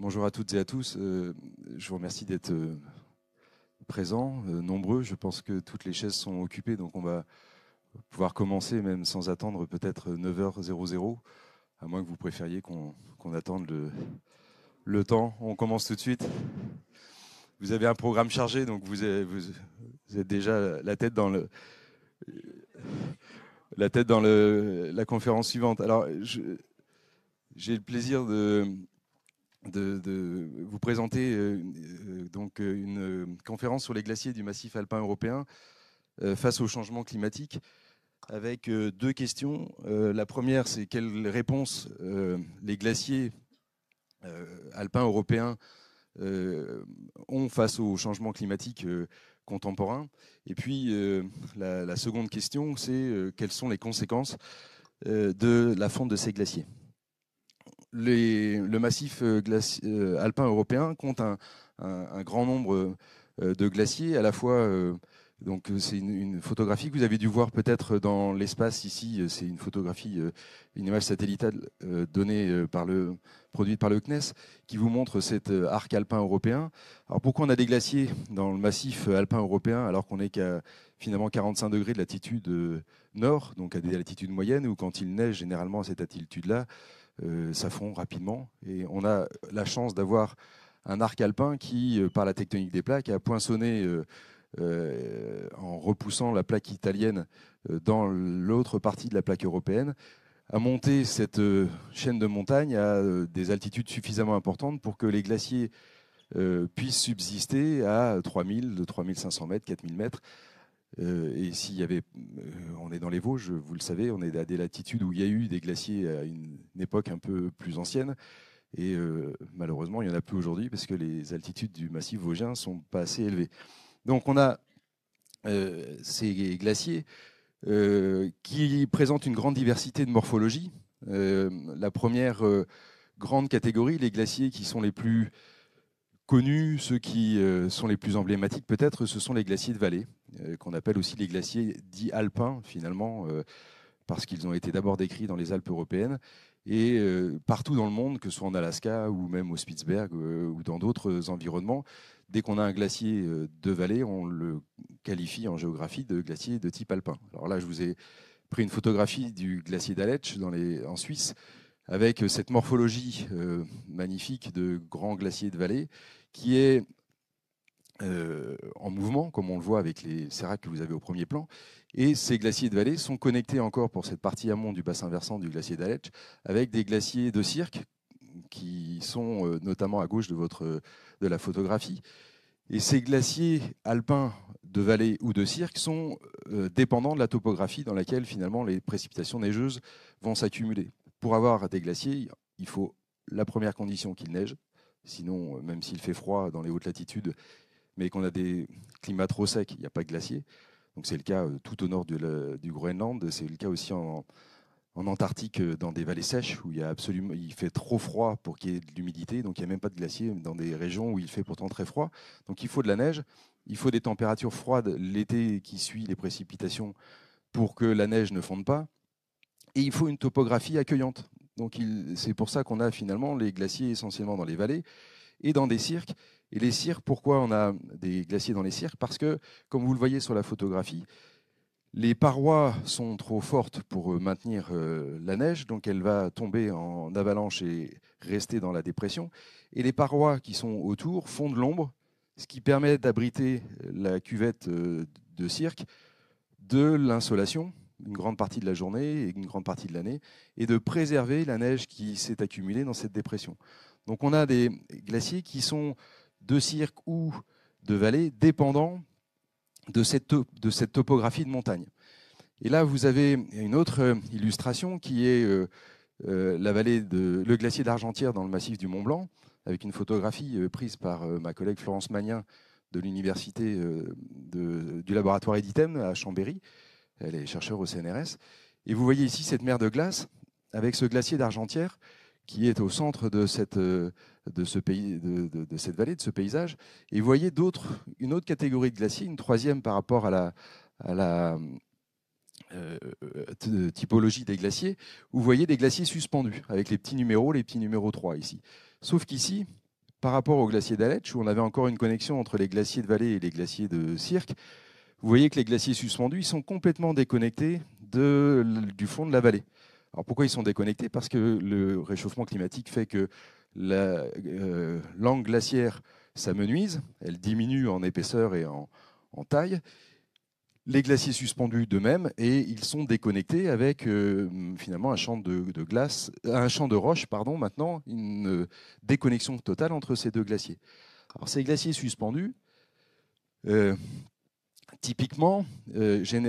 Bonjour à toutes et à tous. Euh, je vous remercie d'être euh, présents, euh, nombreux. Je pense que toutes les chaises sont occupées, donc on va pouvoir commencer même sans attendre peut-être 9h00, à moins que vous préfériez qu'on attende le, temps. On commence tout de suite. Vous avez un programme chargé, donc vous, êtes déjà la tête dans La la conférence suivante. Alors, j'ai le plaisir de, de, vous présenter euh, euh, donc euh, une conférence sur les glaciers du massif alpin européen face au changement climatique avec deux questions. la première, c'est quelles réponses les glaciers alpins européens ont face au changement climatique contemporain. Et puis, la, seconde question, c'est quelles sont les conséquences de la fonte de ces glaciers le massif euh, euh, alpin européen compte un, grand nombre euh, de glaciers, à la fois donc c'est une, photographie que vous avez dû voir peut-être dans l'espace ici. C'est une photographie, une image satellitale donnée par le produite par le CNES qui vous montre cet arc alpin européen. Alors pourquoi on a des glaciers dans le massif alpin européen alors qu'on est qu'à finalement 45 degrés de latitude nord, donc à des latitudes moyennes ou quand il neige généralement à cette altitude-là, euh, fond rapidement. Et on a la chance d'avoir un arc alpin qui, euh, par la tectonique des plaques, a poinçonné euh, en repoussant la plaque italienne dans l'autre partie de la plaque européenne, a monté cette chaîne de montagnes à des altitudes suffisamment importantes pour que les glaciers puissent subsister à 3000, 3500 mètres, 4000 mètres euh, et s'il euh, on est dans les Vosges, vous le savez, on est à des latitudes où il y a eu des glaciers à une, époque un peu plus ancienne. Et euh, malheureusement, il n'y en a plus aujourd'hui parce que les altitudes du massif vosgien sont pas assez élevées. Donc on a ces glaciers qui présentent une grande diversité de morphologie. la première grande catégorie, les glaciers qui sont les plus connus, ceux qui sont les plus emblématiques peut-être, ce sont les glaciers de vallée, euh, qu'on appelle aussi les glaciers dits alpins, finalement, euh, parce qu'ils ont été d'abord décrits dans les Alpes européennes. Et euh, partout dans le monde, que ce soit en Alaska ou même au Spitzberg ou dans d'autres environnements, dès qu'on a un glacier de vallée, on le qualifie en géographie de glacier de type alpin. Alors là, je vous ai pris une photographie du glacier d'Aletsch en Suisse, avec cette morphologie magnifique de grands glaciers de vallée, qui est euh, en mouvement, comme on le voit avec les séracs que vous avez au premier plan. Et ces glaciers de vallée sont connectés encore pour cette partie amont du bassin versant du glacier d'Aletsch avec des glaciers de cirque qui sont euh, notamment à gauche de, votre, de la photographie. Et ces glaciers alpins de vallée ou de cirque sont euh, dépendants de la topographie dans laquelle finalement les précipitations neigeuses vont s'accumuler. Pour avoir des glaciers, il faut la première condition qu'il neige, sinon même s'il fait froid dans les hautes latitudes, mais qu'on a des climats trop secs, il n'y a pas de glaciers. Donc c'est le cas euh, tout au nord du Groenland, c'est le cas aussi en, Antarctique, euh, dans des vallées sèches où il, fait trop froid pour qu'il y ait de l'humidité, donc il n'y a même pas de glaciers dans des régions où il fait pourtant très froid. Donc il faut de la neige, il faut des températures froides l'été qui suit les précipitations pour que la neige ne fonde pas, et il faut une topographie accueillante. Donc c'est pour ça qu'on a finalement les glaciers essentiellement dans les vallées et dans des cirques et les cirques, pourquoi on a des glaciers dans les cirques Parce que, comme vous le voyez sur la photographie, les parois sont trop fortes pour euh, maintenir euh, la neige, donc elle va tomber en avalanche et rester dans la dépression. Et les parois qui sont autour font de l'ombre, ce qui permet d'abriter euh, la cuvette de cirque de l'insolation une grande partie de la journée et une grande partie de l'année, et de préserver la neige qui s'est accumulée dans cette dépression. Donc on a des glaciers qui sont de cirque ou de vallées dépendant de cette, topographie de montagne. Et là, vous avez une autre euh, illustration qui est euh, euh, la vallée de le glacier d'Argentière dans le massif du Mont Blanc, avec une photographie prise par ma collègue Florence Magnin de l'université du laboratoire Edithem à Chambéry. Elle est chercheure au CNRS. Et vous voyez ici cette mer de glace avec ce glacier d'Argentière qui est au centre de cette de, ce pays, de, cette vallée, de ce paysage. Et vous voyez une autre catégorie de glaciers, une troisième par rapport à la, la euh, euh, typologie des glaciers, où vous voyez des glaciers suspendus, avec les petits numéros, les petits numéros 3 ici. Sauf qu'ici, par rapport au glacier d'Aletsch, où on avait encore une connexion entre les glaciers de vallée et les glaciers de cirque, vous voyez que les glaciers suspendus ils sont complètement déconnectés de, du fond de la vallée. Alors pourquoi ils sont déconnectés Parce que le réchauffement climatique fait que la euh, langue glaciaire s'amenuise, elle diminue en épaisseur et en, taille. Les glaciers suspendus de même, et ils sont déconnectés avec euh, finalement un champ de, glace, un champ de roche, pardon, maintenant une déconnexion totale entre ces deux glaciers. Alors ces glaciers suspendus, euh, typiquement,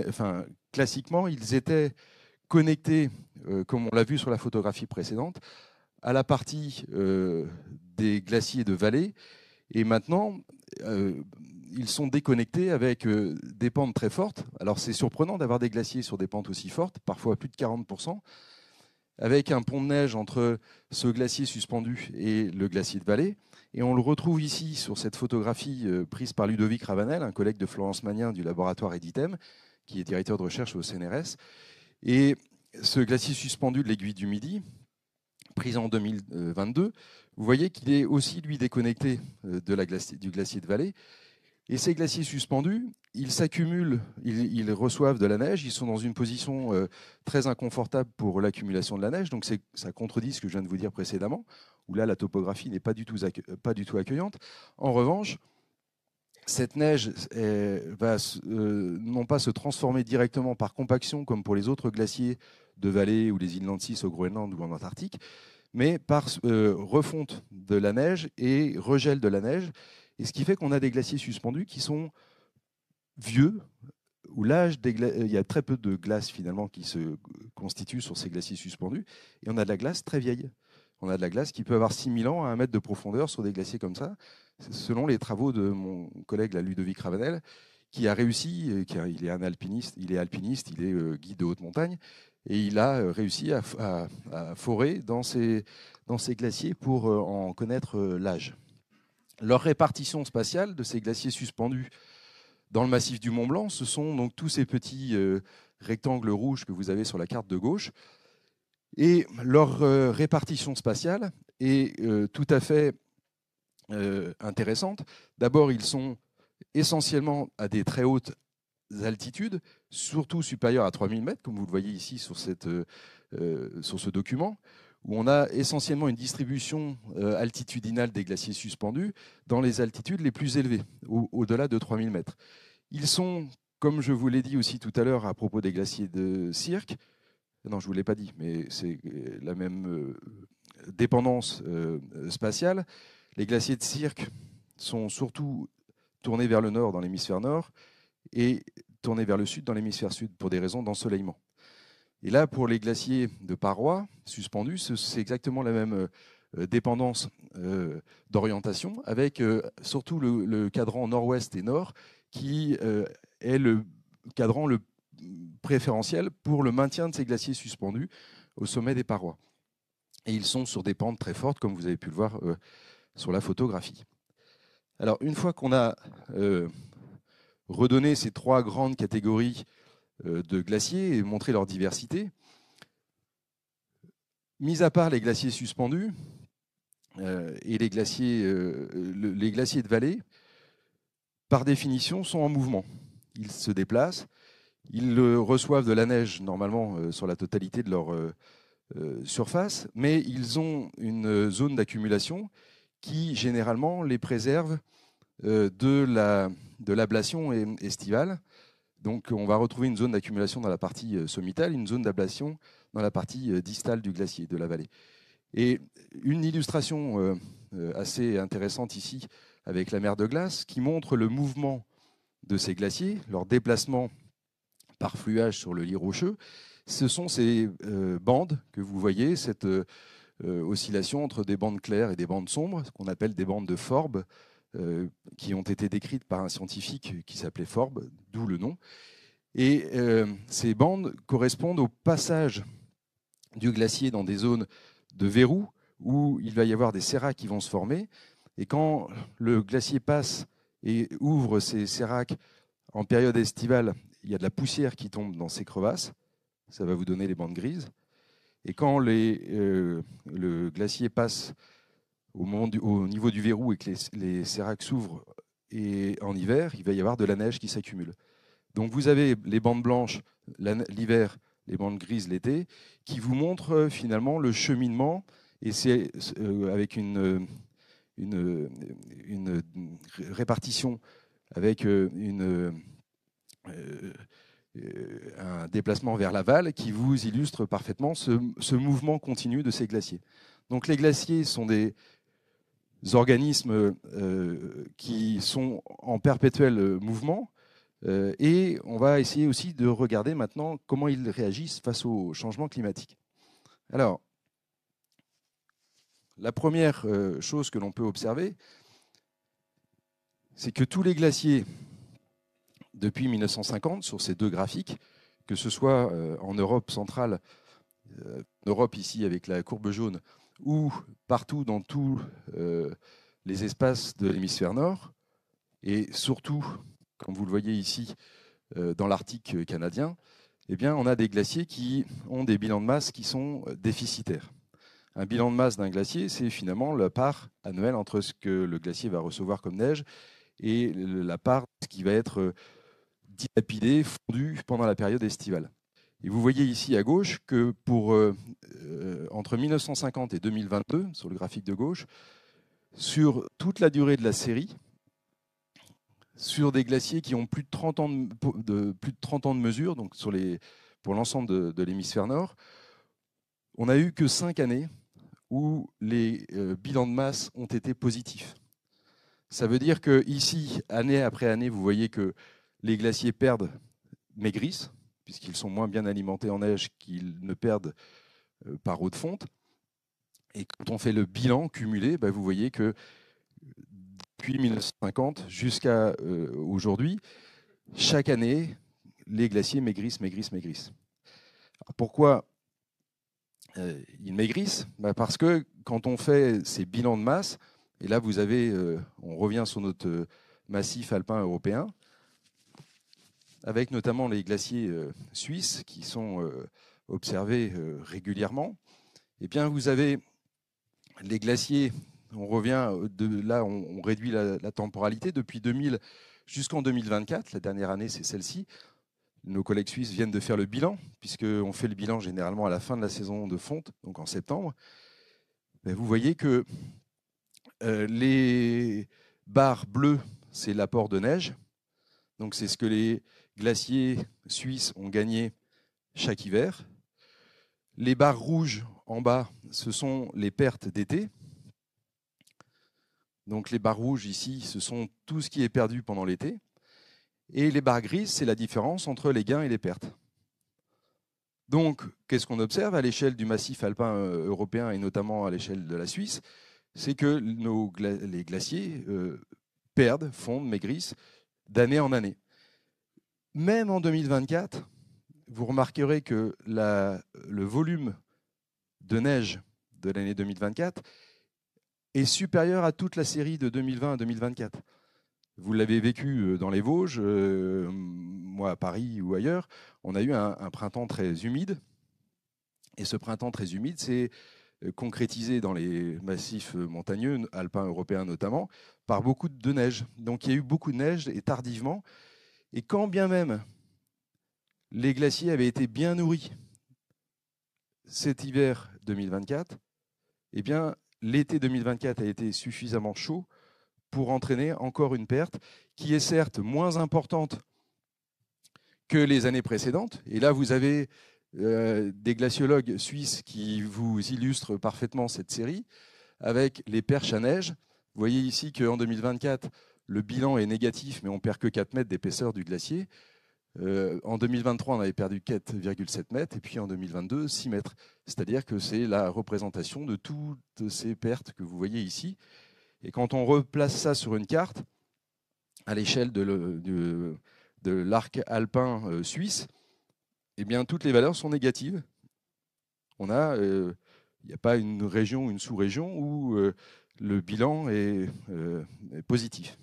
enfin, classiquement, ils étaient connectés, comme on l'a vu sur la photographie précédente, à la partie euh, des glaciers de vallée. Et maintenant, euh, ils sont déconnectés avec euh, des pentes très fortes. Alors c'est surprenant d'avoir des glaciers sur des pentes aussi fortes, parfois plus de 40%, avec un pont de neige entre ce glacier suspendu et le glacier de vallée. Et on le retrouve ici sur cette photographie prise par Ludovic Ravanel, un collègue de Florence Magnin du laboratoire Editem, qui est directeur de recherche au CNRS. Et ce glacier suspendu de l'aiguille du Midi, Pris en 2022, vous voyez qu'il est aussi, lui, déconnecté euh, de la du glacier de vallée. Et ces glaciers suspendus, ils s'accumulent, ils, reçoivent de la neige, ils sont dans une position euh, très inconfortable pour l'accumulation de la neige, donc ça contredit ce que je viens de vous dire précédemment, où là la topographie n'est pas, euh, pas, du tout accueillante. En revanche, cette neige va non pas se transformer directement par compaction comme pour les autres glaciers de vallées ou les îles 6 au Groenland ou en Antarctique, mais par euh, refonte de la neige et regel de la neige. Et ce qui fait qu'on a des glaciers suspendus qui sont vieux, où l'âge des il y a très peu de glace finalement qui se constitue sur ces glaciers suspendus, et on a de la glace très vieille. On a de la glace qui peut avoir 6000 ans à 1 mètre de profondeur sur des glaciers comme ça, selon les travaux de mon collègue la Ludovic Ravanel, qui a réussi, qui il est un alpiniste, il est alpiniste, il est euh, guide de haute montagne, et il a euh, réussi à, forer dans ces, dans ces glaciers pour euh, en connaître euh, l'âge. Leur répartition spatiale de ces glaciers suspendus dans le massif du Mont Blanc, ce sont donc tous ces petits rectangles rouges que vous avez sur la carte de gauche. Et leur répartition spatiale est tout à fait intéressante. D'abord, ils sont essentiellement à des très hautes altitudes, surtout supérieures à 3000 mètres, comme vous le voyez ici sur, cette, euh, euh, sur ce document, où on a essentiellement une distribution euh, altitudinale des glaciers suspendus dans les altitudes les plus élevées, au-delà de 3000 mètres. Ils sont, comme je vous l'ai dit aussi tout à l'heure à propos des glaciers de Cirque, non, je ne vous l'ai pas dit, mais c'est la même dépendance spatiale. Les glaciers de Cirque sont surtout tournés vers le nord, dans l'hémisphère nord, et tourner vers le sud dans l'hémisphère sud pour des raisons d'ensoleillement. Et là, pour les glaciers de parois suspendus, c'est exactement la même euh, dépendance euh, d'orientation, avec euh, surtout le, cadran nord-ouest et nord, qui est le cadran le préférentiel pour le maintien de ces glaciers suspendus au sommet des parois. Et ils sont sur des pentes très fortes, comme vous avez pu le voir sur la photographie. Alors, une fois qu'on a redonner ces trois grandes catégories euh, de glaciers et montrer leur diversité. Mis à part les glaciers suspendus euh, et les glaciers, euh, les glaciers de vallée, par définition, sont en mouvement. Ils se déplacent, ils reçoivent de la neige normalement sur la totalité de leur surface, mais ils ont une zone d'accumulation qui généralement les préserve euh, de, l'ablation estivale. Donc on va retrouver une zone d'accumulation dans la partie euh, sommitale, une zone d'ablation dans la partie euh, distale du glacier, de la vallée. Et une illustration assez intéressante ici avec la mer de glace qui montre le mouvement de ces glaciers, leur déplacement par fluage sur le lit rocheux. Ce sont ces bandes que vous voyez, cette oscillation entre des bandes claires et des bandes sombres, ce qu'on appelle des bandes de forbes, euh, qui ont été décrites par un scientifique qui s'appelait Forbes, d'où le nom. Et euh, ces bandes correspondent au passage du glacier dans des zones de verrou où il va y avoir des séracs qui vont se former. Et quand le glacier passe et ouvre ces séracs en période estivale, il y a de la poussière qui tombe dans ces crevasses. Ça va vous donner les bandes grises. Et quand les, euh, le glacier passe au, niveau du verrou et que les, les s'ouvrent et en hiver, il va y avoir de la neige qui s'accumule. Donc vous avez les bandes blanches l'hiver, les bandes grises l'été, qui vous montrent euh, finalement le cheminement, et c'est euh, avec une, euh, une, une, répartition, avec une, un déplacement vers l'aval qui vous illustre parfaitement ce, ce, mouvement continu de ces glaciers. Donc les glaciers sont des organismes euh, qui sont en perpétuel euh, mouvement. Euh, et on va essayer aussi de regarder maintenant comment ils réagissent face au changement climatique. Alors, la première chose que l'on peut observer, c'est que tous les glaciers depuis 1950, sur ces deux graphiques, que ce soit en Europe centrale, Europe ici avec la courbe jaune, ou partout dans tous euh, les espaces de l'hémisphère nord, et surtout, comme vous le voyez ici, euh, dans l'Arctique canadien, eh bien, on a des glaciers qui ont des bilans de masse qui sont euh, déficitaires. Un bilan de masse d'un glacier, c'est finalement la part annuelle entre ce que le glacier va recevoir comme neige et la part qui va être dilapidée, fondue pendant la période estivale. Et vous voyez ici à gauche que pour, euh, euh, entre 1950 et 2022, sur le graphique de gauche, sur toute la durée de la série, sur des glaciers qui ont plus de 30 ans de, mesure, donc pour l'ensemble de, l'hémisphère nord, on n'a eu que 5 années où les euh, bilans de masse ont été positifs. Ça veut dire que ici, année après année, vous voyez que les glaciers perdent, maigrissent, puisqu'ils sont moins bien alimentés en neige qu'ils ne perdent euh, par eau de fonte. Et quand on fait le bilan cumulé, bah, vous voyez que depuis 1950 jusqu'à euh, aujourd'hui, chaque année, les glaciers maigrissent, maigrissent, maigrissent. pourquoi euh, ils maigrissent bah, Parce que quand on fait ces bilans de masse, et là vous avez, on revient sur notre massif alpin européen, avec notamment les glaciers euh, suisses qui sont euh, observés euh, régulièrement. Eh bien, vous avez les glaciers, on revient de là, on, réduit la, temporalité depuis 2000 jusqu'en 2024. La dernière année, c'est celle-ci. Nos collègues suisses viennent de faire le bilan, puisqu'on fait le bilan généralement à la fin de la saison de fonte, donc en septembre. vous voyez que les barres bleues, c'est l'apport de neige. Donc c'est ce que les, glaciers suisses ont gagné chaque hiver. Les barres rouges en bas, ce sont les pertes d'été. Donc les barres rouges ici, ce sont tout ce qui est perdu pendant l'été. Et les barres grises, c'est la différence entre les gains et les pertes. Donc, qu'est-ce qu'on observe à l'échelle du massif alpin euh, européen et notamment à l'échelle de la Suisse C'est que nos les glaciers euh, perdent, fondent, maigrissent d'année en année même en 2024, vous remarquerez que le volume de neige de l'année 2024 est supérieur à toute la série de 2020 à 2024. Vous l'avez vécu euh, dans les Vosges, euh, moi à Paris ou ailleurs, on a eu un, printemps très humide. Et ce printemps très humide, s'est euh, concrétisé dans les massifs montagneux, alpins européens notamment, par beaucoup de neige. Donc il y a eu beaucoup de neige et tardivement. Et quand bien même les glaciers avaient été bien nourris cet hiver 2024, eh bien, l'été 2024 a été suffisamment chaud pour entraîner encore une perte qui est certes moins importante que les années précédentes. Et là, vous avez euh, des glaciologues suisses qui vous illustrent parfaitement cette série avec les perches à neige. Vous voyez ici qu'en 2024, le bilan est négatif, mais on perd que 4 mètres d'épaisseur du glacier. Euh, en 2023, on avait perdu 4,7 mètres, et puis en 2022, 6 mètres. C'est-à-dire que c'est la représentation de toutes ces pertes que vous voyez ici. Et quand on replace ça sur une carte, à l'échelle de, l'arc alpin euh, suisse, eh bien, toutes les valeurs sont négatives. On a, euh, il n'y a pas une région ou une sous-région où le bilan est positif.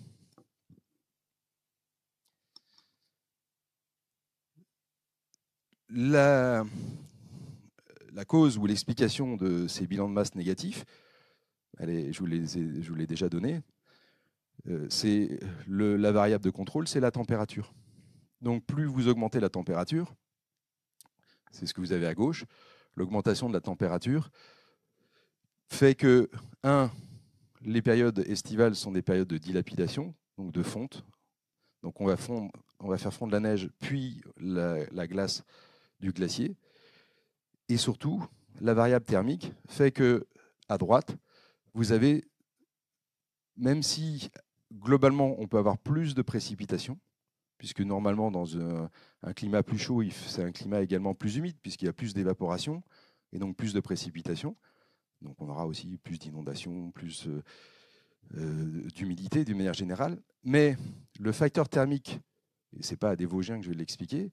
La, cause ou l'explication de ces bilans de masse négatifs, je vous l'ai déjà donné, euh, c'est la variable de contrôle, c'est la température. Donc plus vous augmentez la température, c'est ce que vous avez à gauche, l'augmentation de la température fait que, un, les périodes estivales sont des périodes de dilapidation, donc de fonte. Donc on va, faire fondre la neige, puis la glace du glacier. Et surtout, la variable thermique fait que à droite, vous avez, même si globalement on peut avoir plus de précipitations, puisque normalement dans un, climat plus chaud, c'est un climat également plus humide, puisqu'il y a plus d'évaporation et donc plus de précipitations. Donc on aura aussi plus d'inondations, plus euh, euh, d'humidité d'une manière générale. Mais le facteur thermique, et ce n'est pas à des Vosgiens que je vais l'expliquer,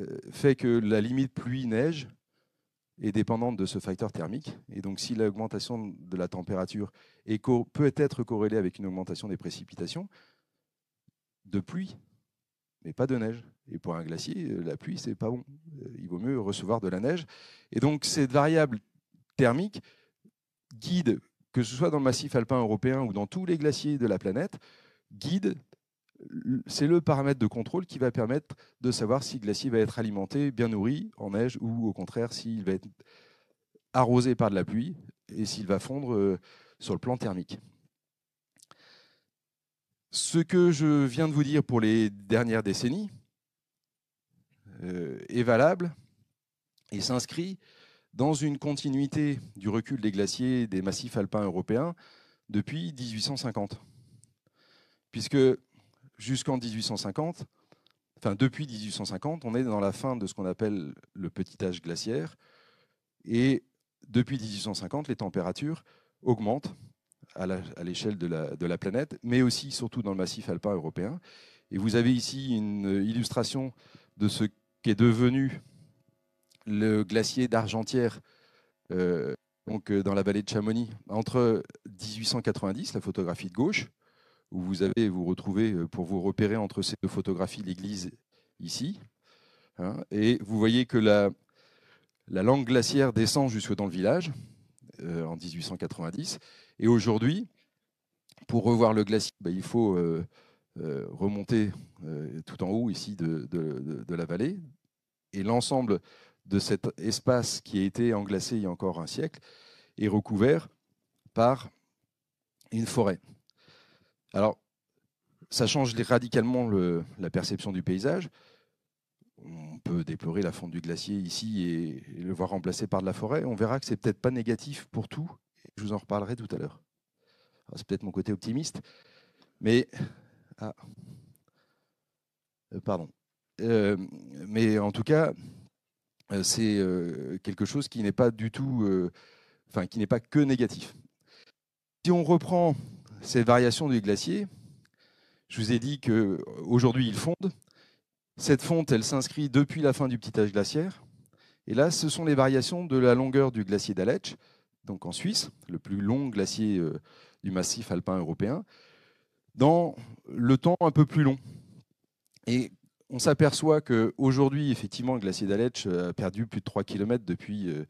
euh, fait que la limite pluie-neige est dépendante de ce facteur thermique. Et donc, si l'augmentation de la température peut être corrélée avec une augmentation des précipitations, de pluie, mais pas de neige. Et pour un glacier, euh, la pluie, c'est pas bon. Euh, il vaut mieux recevoir de la neige. Et donc, cette variable thermique guide, que ce soit dans le massif alpin européen ou dans tous les glaciers de la planète, guide c'est le paramètre de contrôle qui va permettre de savoir si le glacier va être alimenté, bien nourri en neige, ou au contraire s'il va être arrosé par de la pluie et s'il va fondre euh, sur le plan thermique. Ce que je viens de vous dire pour les dernières décennies euh, est valable et s'inscrit dans une continuité du recul des glaciers des massifs alpins européens depuis 1850. Puisque jusqu'en 1850, enfin depuis 1850, on est dans la fin de ce qu'on appelle le petit âge glaciaire. Et depuis 1850, les températures augmentent à l'échelle de la, planète, mais aussi surtout dans le massif alpin européen. Et vous avez ici une illustration de ce qu'est devenu le glacier d'Argentière, euh, donc euh, dans la vallée de Chamonix, entre 1890, la photographie de gauche, où vous avez vous retrouvez euh, pour vous repérer entre ces deux photographies l'église ici. Hein, et vous voyez que la, la langue glaciaire descend jusque dans le village euh, en 1890. Et aujourd'hui, pour revoir le glacier, bah, il faut euh, remonter tout en haut ici de, de la vallée. Et l'ensemble de cet espace qui a été englacé il y a encore un siècle est recouvert par une forêt. Alors, ça change radicalement la perception du paysage. On peut déplorer la fonte du glacier ici et, le voir remplacé par de la forêt. On verra que c'est peut-être pas négatif pour tout. je vous en reparlerai tout à l'heure. C'est peut-être mon côté optimiste, mais ah, euh, pardon. Euh, mais en tout cas, euh, c'est quelque chose qui n'est pas du tout, enfin qui n'est pas que négatif. Si on reprend ces variations du glacier, je vous ai dit qu'aujourd'hui, il fonde. Cette fonte, elle s'inscrit depuis la fin du petit âge glaciaire. Et là, ce sont les variations de la longueur du glacier d'Aletsch, donc en Suisse, le plus long glacier euh, du massif alpin européen, dans le temps un peu plus long. Et on s'aperçoit qu'aujourd'hui, effectivement, le glacier d'Aletsch a perdu plus de 3 km depuis euh,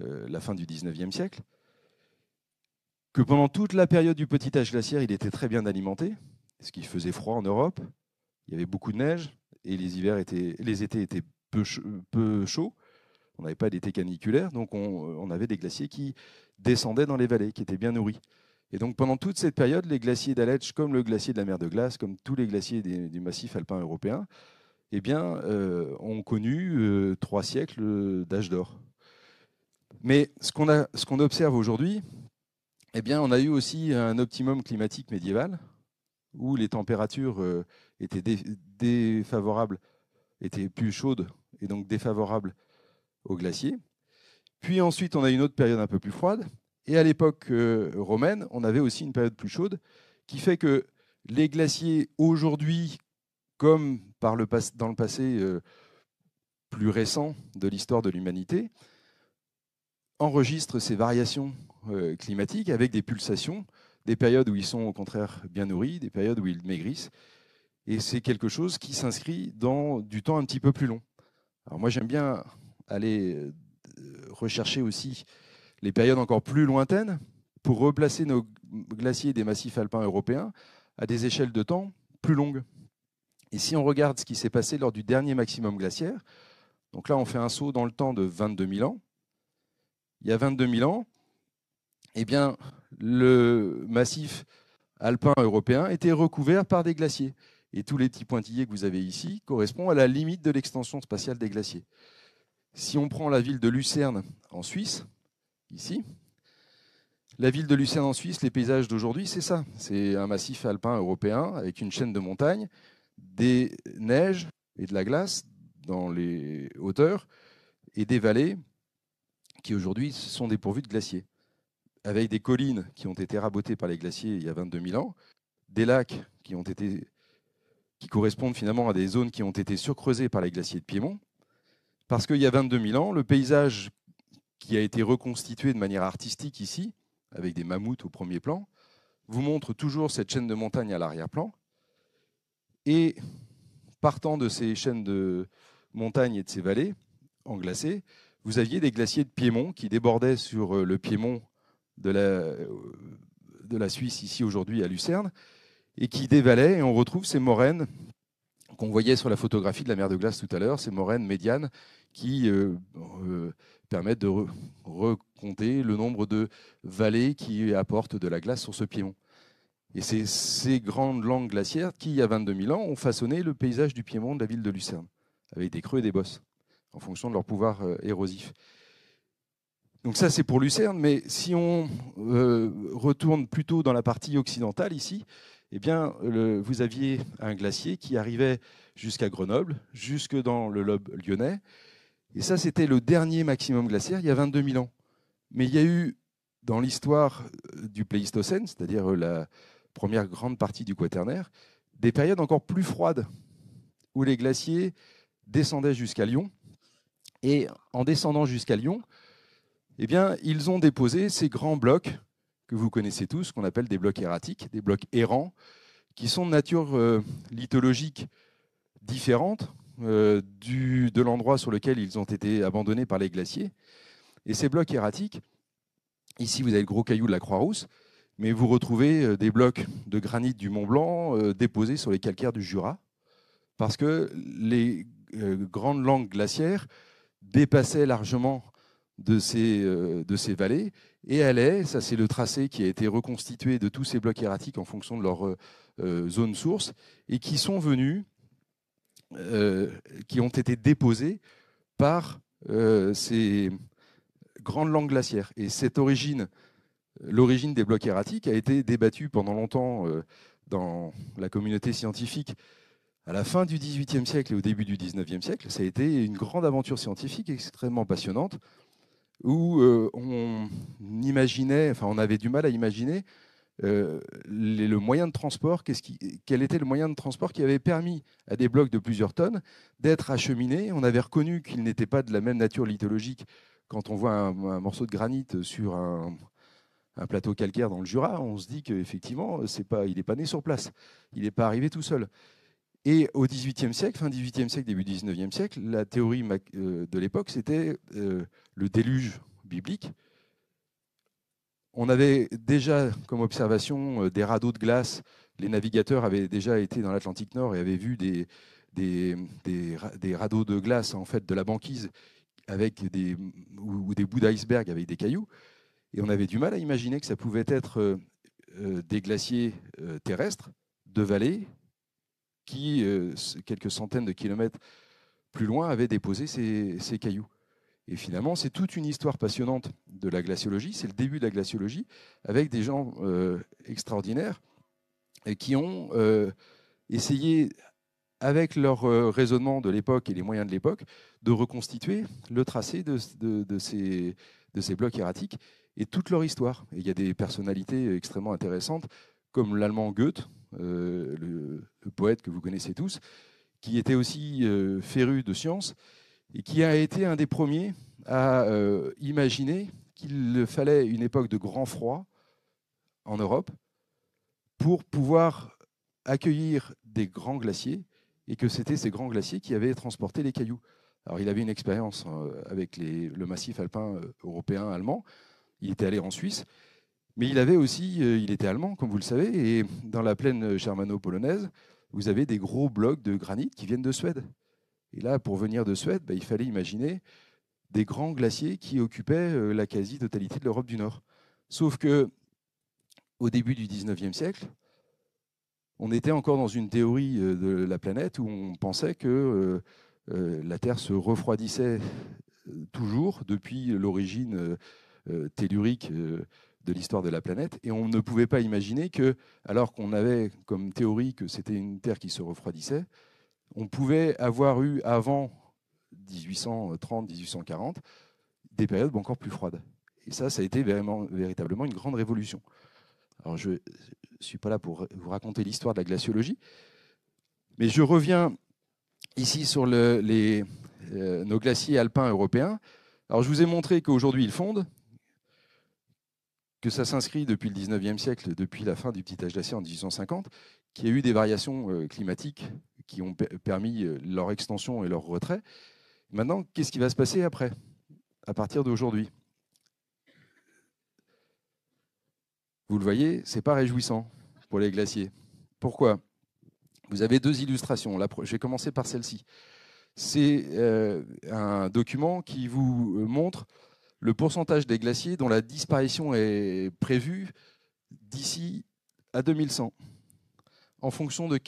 euh, la fin du 19e siècle que pendant toute la période du petit âge glaciaire, il était très bien alimenté, ce qui faisait froid en Europe. Il y avait beaucoup de neige et les, hivers étaient, les étés étaient peu, chauds. On n'avait pas d'été caniculaire, donc euh, on, avait des glaciers qui descendaient dans les vallées, qui étaient bien nourris. Et donc pendant toute cette période, les glaciers d'Aletsch, comme le glacier de la mer de glace, comme tous les glaciers du massif alpin européen, eh bien, euh, ont connu euh, trois siècles d'âge d'or. Mais ce qu'on observe aujourd'hui, eh bien, on a eu aussi un optimum climatique médiéval où les températures euh, étaient défavorables, étaient plus chaudes et donc défavorables aux glaciers. Puis ensuite, on a une autre période un peu plus froide. Et à l'époque euh, romaine, on avait aussi une période plus chaude qui fait que les glaciers aujourd'hui, comme par le dans le passé euh, plus récent de l'histoire de l'humanité, Enregistre ces variations euh, climatiques avec des pulsations, des périodes où ils sont au contraire bien nourris, des périodes où ils maigrissent. Et c'est quelque chose qui s'inscrit dans du temps un petit peu plus long. Alors moi j'aime bien aller euh, rechercher aussi les périodes encore plus lointaines pour replacer nos glaciers des massifs alpins européens à des échelles de temps plus longues. Et si on regarde ce qui s'est passé lors du dernier maximum glaciaire, donc là on fait un saut dans le temps de 22 000 ans, il y a 22 000 ans, eh bien, le massif alpin européen était recouvert par des glaciers. Et tous les petits pointillés que vous avez ici correspondent à la limite de l'extension spatiale des glaciers. Si on prend la ville de Lucerne en Suisse, ici, la ville de Lucerne en Suisse, les paysages d'aujourd'hui, c'est ça. C'est un massif alpin européen avec une chaîne de montagnes, des neiges et de la glace dans les hauteurs et des vallées qui aujourd'hui sont dépourvus de glaciers, avec des collines qui ont été rabotées par les glaciers il y a 22 000 ans, des lacs qui, ont été, qui correspondent finalement à des zones qui ont été surcreusées par les glaciers de Piémont, parce qu'il y a 22 000 ans, le paysage qui a été reconstitué de manière artistique ici, avec des mammouths au premier plan, vous montre toujours cette chaîne de montagnes à l'arrière-plan. Et partant de ces chaînes de montagnes et de ces vallées en glacé, vous aviez des glaciers de Piémont qui débordaient sur euh, le Piémont de la, euh, de la Suisse, ici aujourd'hui à Lucerne, et qui dévalaient. Et on retrouve ces moraines qu'on voyait sur la photographie de la mer de glace tout à l'heure, ces moraines médianes qui euh, permettent de le nombre de vallées qui apportent de la glace sur ce Piémont. Et c'est ces grandes langues glaciaires qui, il y a 22 000 ans, ont façonné le paysage du Piémont de la ville de Lucerne, avec des creux et des bosses en fonction de leur pouvoir euh, érosif. Donc ça, c'est pour Lucerne, mais si on euh, retourne plutôt dans la partie occidentale ici, eh bien, vous aviez un glacier qui arrivait jusqu'à Grenoble, jusque dans le lobe lyonnais. Et ça, c'était le dernier maximum glaciaire il y a 22 000 ans. Mais il y a eu, dans l'histoire euh, du Pléistocène, c'est-à-dire la première grande partie du Quaternaire, des périodes encore plus froides, où les glaciers descendaient jusqu'à Lyon, et en descendant jusqu'à Lyon, eh bien, ils ont déposé ces grands blocs que vous connaissez tous, qu'on appelle des blocs erratiques, des blocs errants, qui sont de nature euh, lithologique différente euh, du, de l'endroit sur lequel ils ont été abandonnés par les glaciers. Et ces blocs erratiques, ici vous avez le gros caillou de la Croix-Rousse, mais vous retrouvez euh, des blocs de granit du Mont Blanc déposés sur les calcaires du Jura, parce que les grandes langues glaciaires dépassait largement de ces, euh, de ces vallées et allait, ça c'est le tracé qui a été reconstitué de tous ces blocs erratiques en fonction de leur euh, euh, zone source, et qui sont venus, qui ont été déposés par ces grandes langues glaciaires. Et cette origine, l'origine des blocs erratiques a été débattue pendant longtemps dans la communauté scientifique à la fin du XVIIIe siècle et au début du XIXe siècle, ça a été une grande aventure scientifique extrêmement passionnante où euh, on imaginait, enfin on avait du mal à imaginer euh, le moyen de transport, quel était le moyen de transport qui avait permis à des blocs de plusieurs tonnes d'être acheminés. On avait reconnu qu'ils n'étaient pas de la même nature lithologique quand on voit un, morceau de granit sur un, plateau calcaire dans le Jura, on se dit qu'effectivement, c'est pas, il n'est pas né sur place, il n'est pas arrivé tout seul. Et au XVIIIe siècle, fin XVIIIe siècle, début XIXe siècle, la théorie euh, de l'époque, c'était euh, le déluge biblique. On avait déjà comme observation euh, des radeaux de glace. Les navigateurs avaient déjà été dans l'Atlantique Nord et avaient vu des, des, radeaux de glace, en fait, de la banquise, avec des, ou, des bouts d'iceberg avec des cailloux. Et on avait du mal à imaginer que ça pouvait être des glaciers terrestres, de vallées, qui, euh, quelques centaines de kilomètres plus loin, avait déposé ces, cailloux. Et finalement, c'est toute une histoire passionnante de la glaciologie. C'est le début de la glaciologie avec des gens euh, extraordinaires qui ont euh, essayé, avec leur raisonnement de l'époque et les moyens de l'époque, de reconstituer le tracé de, ces, blocs erratiques et toute leur histoire. il y a des personnalités extrêmement intéressantes, comme l'allemand Goethe, euh, le, poète que vous connaissez tous, qui était aussi euh, féru de science et qui a été un des premiers à euh, imaginer qu'il fallait une époque de grand froid en Europe pour pouvoir accueillir des grands glaciers et que c'était ces grands glaciers qui avaient transporté les cailloux. Alors il avait une expérience avec le massif alpin européen allemand, il était allé en Suisse mais il avait aussi, euh, il était allemand, comme vous le savez, et dans la plaine euh, germano-polonaise, vous avez des gros blocs de granit qui viennent de Suède. Et là, pour venir de Suède, bah, il fallait imaginer des grands glaciers qui occupaient euh, la quasi-totalité de l'Europe du Nord. Sauf que, au début du XIXe siècle, on était encore dans une théorie de la planète où on pensait que la Terre se refroidissait toujours depuis l'origine tellurique de l'histoire de la planète. Et on ne pouvait pas imaginer que, alors qu'on avait comme théorie que c'était une Terre qui se refroidissait, on pouvait avoir eu avant 1830-1840 des périodes encore plus froides. Et ça, ça a été vraiment, véritablement une grande révolution. Alors je ne suis pas là pour vous raconter l'histoire de la glaciologie, mais je reviens ici sur les, euh, nos glaciers alpins européens. Alors je vous ai montré qu'aujourd'hui ils fondent, que ça s'inscrit depuis le 19e siècle, depuis la fin du petit âge d'acier en 1850, qu'il y a eu des variations euh, climatiques qui ont permis euh, leur extension et leur retrait. Maintenant, qu'est-ce qui va se passer après, à partir d'aujourd'hui Vous le voyez, c'est pas réjouissant pour les glaciers. Pourquoi Vous avez deux illustrations. Je vais commencer par celle-ci. C'est euh, un document qui vous montre le pourcentage des glaciers dont la disparition est prévue d'ici à 2100 en fonction de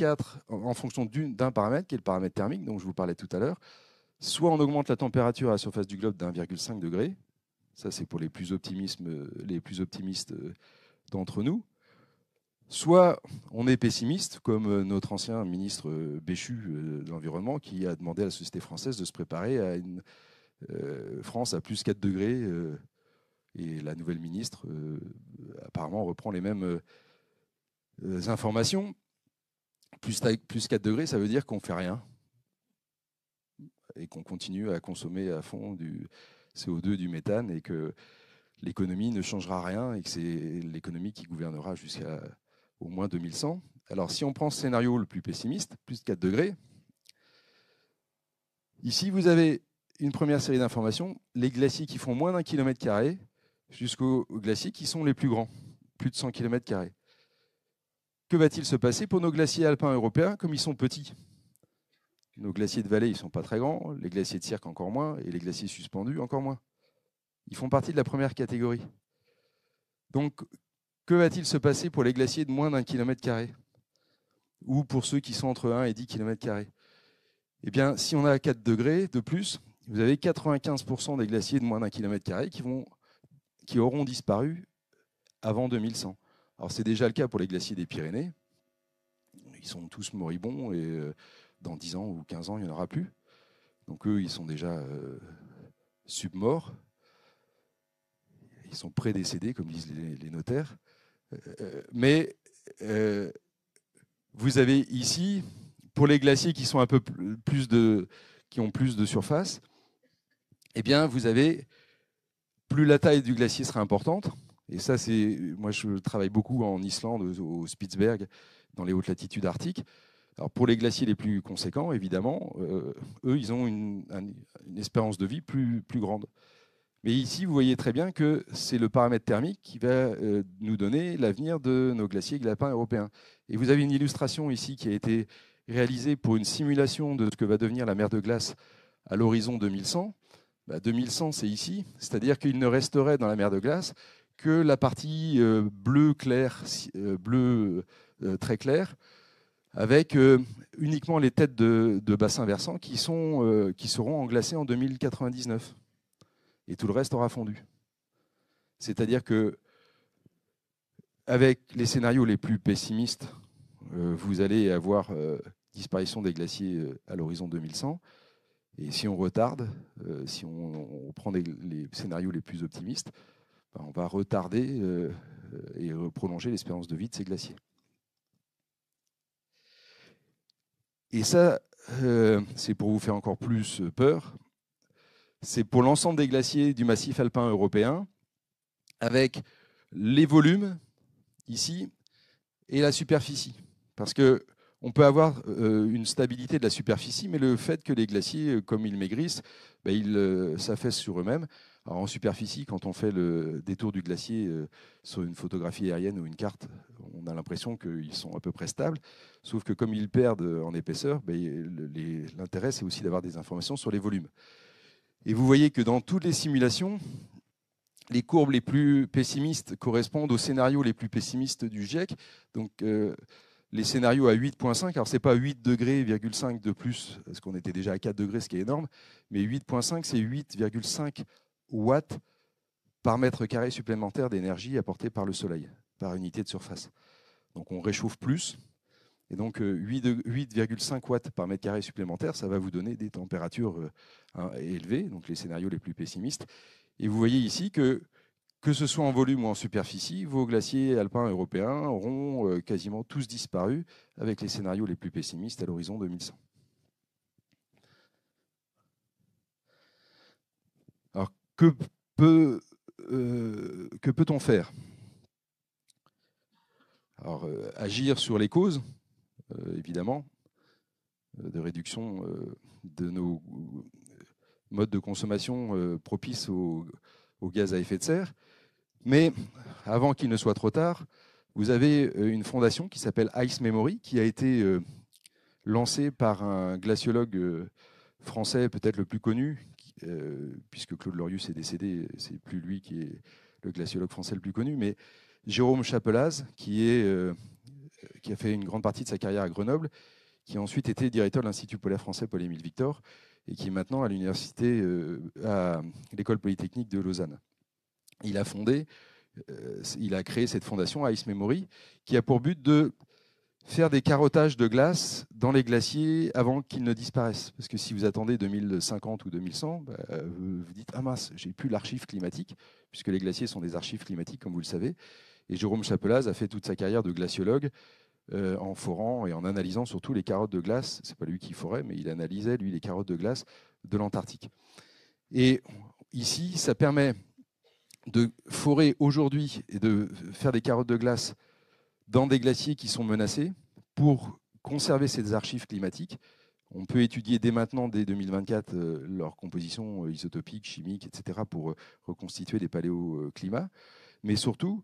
en fonction d'un paramètre qui est le paramètre thermique dont je vous parlais tout à l'heure. Soit on augmente la température à la surface du globe d'1,5 degré, ça c'est pour les plus, les plus optimistes euh, d'entre nous. Soit on est pessimiste, comme euh, notre ancien ministre euh, Béchu de l'Environnement, qui a demandé à la société française de se préparer à une euh, France à plus 4 degrés euh, et la nouvelle ministre euh, apparemment reprend les mêmes informations. Plus, 4 degrés, ça veut dire qu'on ne fait rien et qu'on continue à consommer à fond du CO2, du méthane et que l'économie ne changera rien et que c'est l'économie qui gouvernera jusqu'à au moins 2100. Alors si on prend ce scénario le plus pessimiste, plus 4 degrés, ici vous avez une première série d'informations, les glaciers qui font moins d'un kilomètre carré jusqu'aux glaciers qui sont les plus grands, plus de 100 km carrés. Que va-t-il se passer pour nos glaciers alpins européens comme ils sont petits Nos glaciers de vallée, ils ne sont pas très grands, les glaciers de cirque encore moins, et les glaciers suspendus encore moins. Ils font partie de la première catégorie. Donc, que va-t-il se passer pour les glaciers de moins d'un kilomètre carré Ou pour ceux qui sont entre 1 et 10 km carrés Eh bien, si on a 4 degrés de plus, vous avez 95% des glaciers de moins d'un kilomètre carré qui, vont, qui auront disparu avant 2100. Alors c'est déjà le cas pour les glaciers des Pyrénées. Ils sont tous moribonds et euh, dans 10 ans ou 15 ans, il n'y en aura plus. Donc eux, ils sont déjà euh, submorts. Ils sont prédécédés, comme disent les, notaires. Euh, mais vous avez ici, pour les glaciers qui sont un peu plus de, qui ont plus de surface, eh bien, vous avez, plus la taille du glacier sera importante, et ça, c'est, moi, je travaille beaucoup en Islande, au Spitzberg, dans les hautes latitudes arctiques. Alors, pour les glaciers les plus conséquents, évidemment, euh, eux, ils ont une, espérance de vie plus, plus grande. Mais ici, vous voyez très bien que c'est le paramètre thermique qui va euh, nous donner l'avenir de nos glaciers glapins européens. Et vous avez une illustration ici qui a été réalisée pour une simulation de ce que va devenir la mer de glace à l'horizon 2100. 2100, bah, c'est ici. C'est-à-dire qu'il ne resterait dans la mer de glace que la partie euh, bleue clair, euh, bleu euh, très claire avec uniquement les têtes de, bassins versants qui, sont, qui seront englacées en 2099. Et tout le reste aura fondu. C'est-à-dire que, avec les scénarios les plus pessimistes, vous allez avoir disparition des glaciers à l'horizon 2100. Et si on retarde, euh, si on, prend les, scénarios les plus optimistes, ben, on va retarder euh, et prolonger l'espérance de vie de ces glaciers. Et ça, euh, c'est pour vous faire encore plus peur, c'est pour l'ensemble des glaciers du massif alpin européen, avec les volumes ici et la superficie. Parce que on peut avoir euh, une stabilité de la superficie, mais le fait que les glaciers, euh, comme ils maigrissent, ben, ils euh, s'affaissent sur eux-mêmes. en superficie, quand on fait le détour du glacier sur une photographie aérienne ou une carte, on a l'impression qu'ils sont à peu près stables. Sauf que comme ils perdent en épaisseur, ben, l'intérêt, c'est aussi d'avoir des informations sur les volumes. Et vous voyez que dans toutes les simulations, les courbes les plus pessimistes correspondent aux scénarios les plus pessimistes du GIEC. Donc, les scénarios à 8.5, alors c'est pas 8 degrés,5 de plus, parce qu'on était déjà à 4 degrés, ce qui est énorme, mais 8.5, c'est 8,5 watts par mètre carré supplémentaire d'énergie apportée par le soleil, par unité de surface. Donc on réchauffe plus, et donc 8,5 euh, watts par mètre carré supplémentaire, ça va vous donner des températures euh, hein, élevées, donc les scénarios les plus pessimistes. Et vous voyez ici que que ce soit en volume ou en superficie, vos glaciers alpins européens auront euh, quasiment tous disparu avec les scénarios les plus pessimistes à l'horizon 2100. Alors, que peut, euh, on faire Alors, euh, agir sur les causes, évidemment, de réduction de nos modes de consommation propices aux, gaz à effet de serre. Mais avant qu'il ne soit trop tard, vous avez euh, une fondation qui s'appelle Ice Memory, qui a été euh, lancée par un glaciologue euh, français, peut-être le plus connu, puisque Claude Lorius est décédé, c'est plus lui qui est le glaciologue français le plus connu, mais Jérôme Chapelaz, qui, est, qui a fait une grande partie de sa carrière à Grenoble, qui a ensuite été directeur de l'Institut polaire français Paul-Émile Victor, et qui est maintenant à l'université, à l'école polytechnique de Lausanne il a fondé, euh, il a créé cette fondation Ice Memory, qui a pour but de faire des carottages de glace dans les glaciers avant qu'ils ne disparaissent. Parce que si vous attendez 2050 ou 2100, bah, vous vous dites Ah mince, j'ai plus l'archive climatique, puisque les glaciers sont des archives climatiques, comme vous le savez. Et Jérôme Chapelaz a fait toute sa carrière de glaciologue euh, en forant et en analysant surtout les carottes de glace. C'est pas lui qui forait, mais il analysait, lui, les carottes de glace de l'Antarctique. Et ici, ça permet de forer aujourd'hui et de faire des carottes de glace dans des glaciers qui sont menacés pour conserver ces archives climatiques. On peut étudier dès maintenant, dès 2024, euh, leur composition euh, isotopique, chimique, etc., pour euh, reconstituer les paléoclimats. Mais surtout,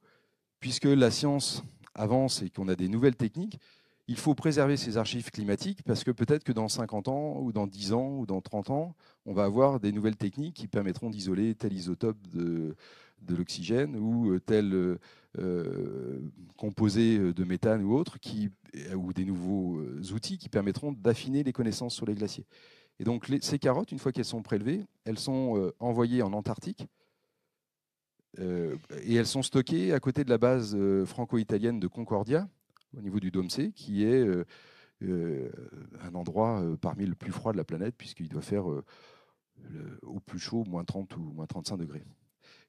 puisque la science avance et qu'on a des nouvelles techniques, il faut préserver ces archives climatiques parce que peut-être que dans 50 ans ou dans 10 ans ou dans 30 ans, on va avoir des nouvelles techniques qui permettront d'isoler tel isotope de, de l'oxygène ou euh, tel euh, composé de méthane ou autre, qui, euh, ou des nouveaux outils qui permettront d'affiner les connaissances sur les glaciers. Et donc ces carottes, une fois qu'elles sont prélevées, elles sont envoyées en Antarctique et elles sont stockées à côté de la base franco-italienne de Concordia, au niveau du Dome C, qui est un endroit parmi le plus froid de la planète, puisqu'il doit faire au plus chaud moins 30 ou moins 35 degrés.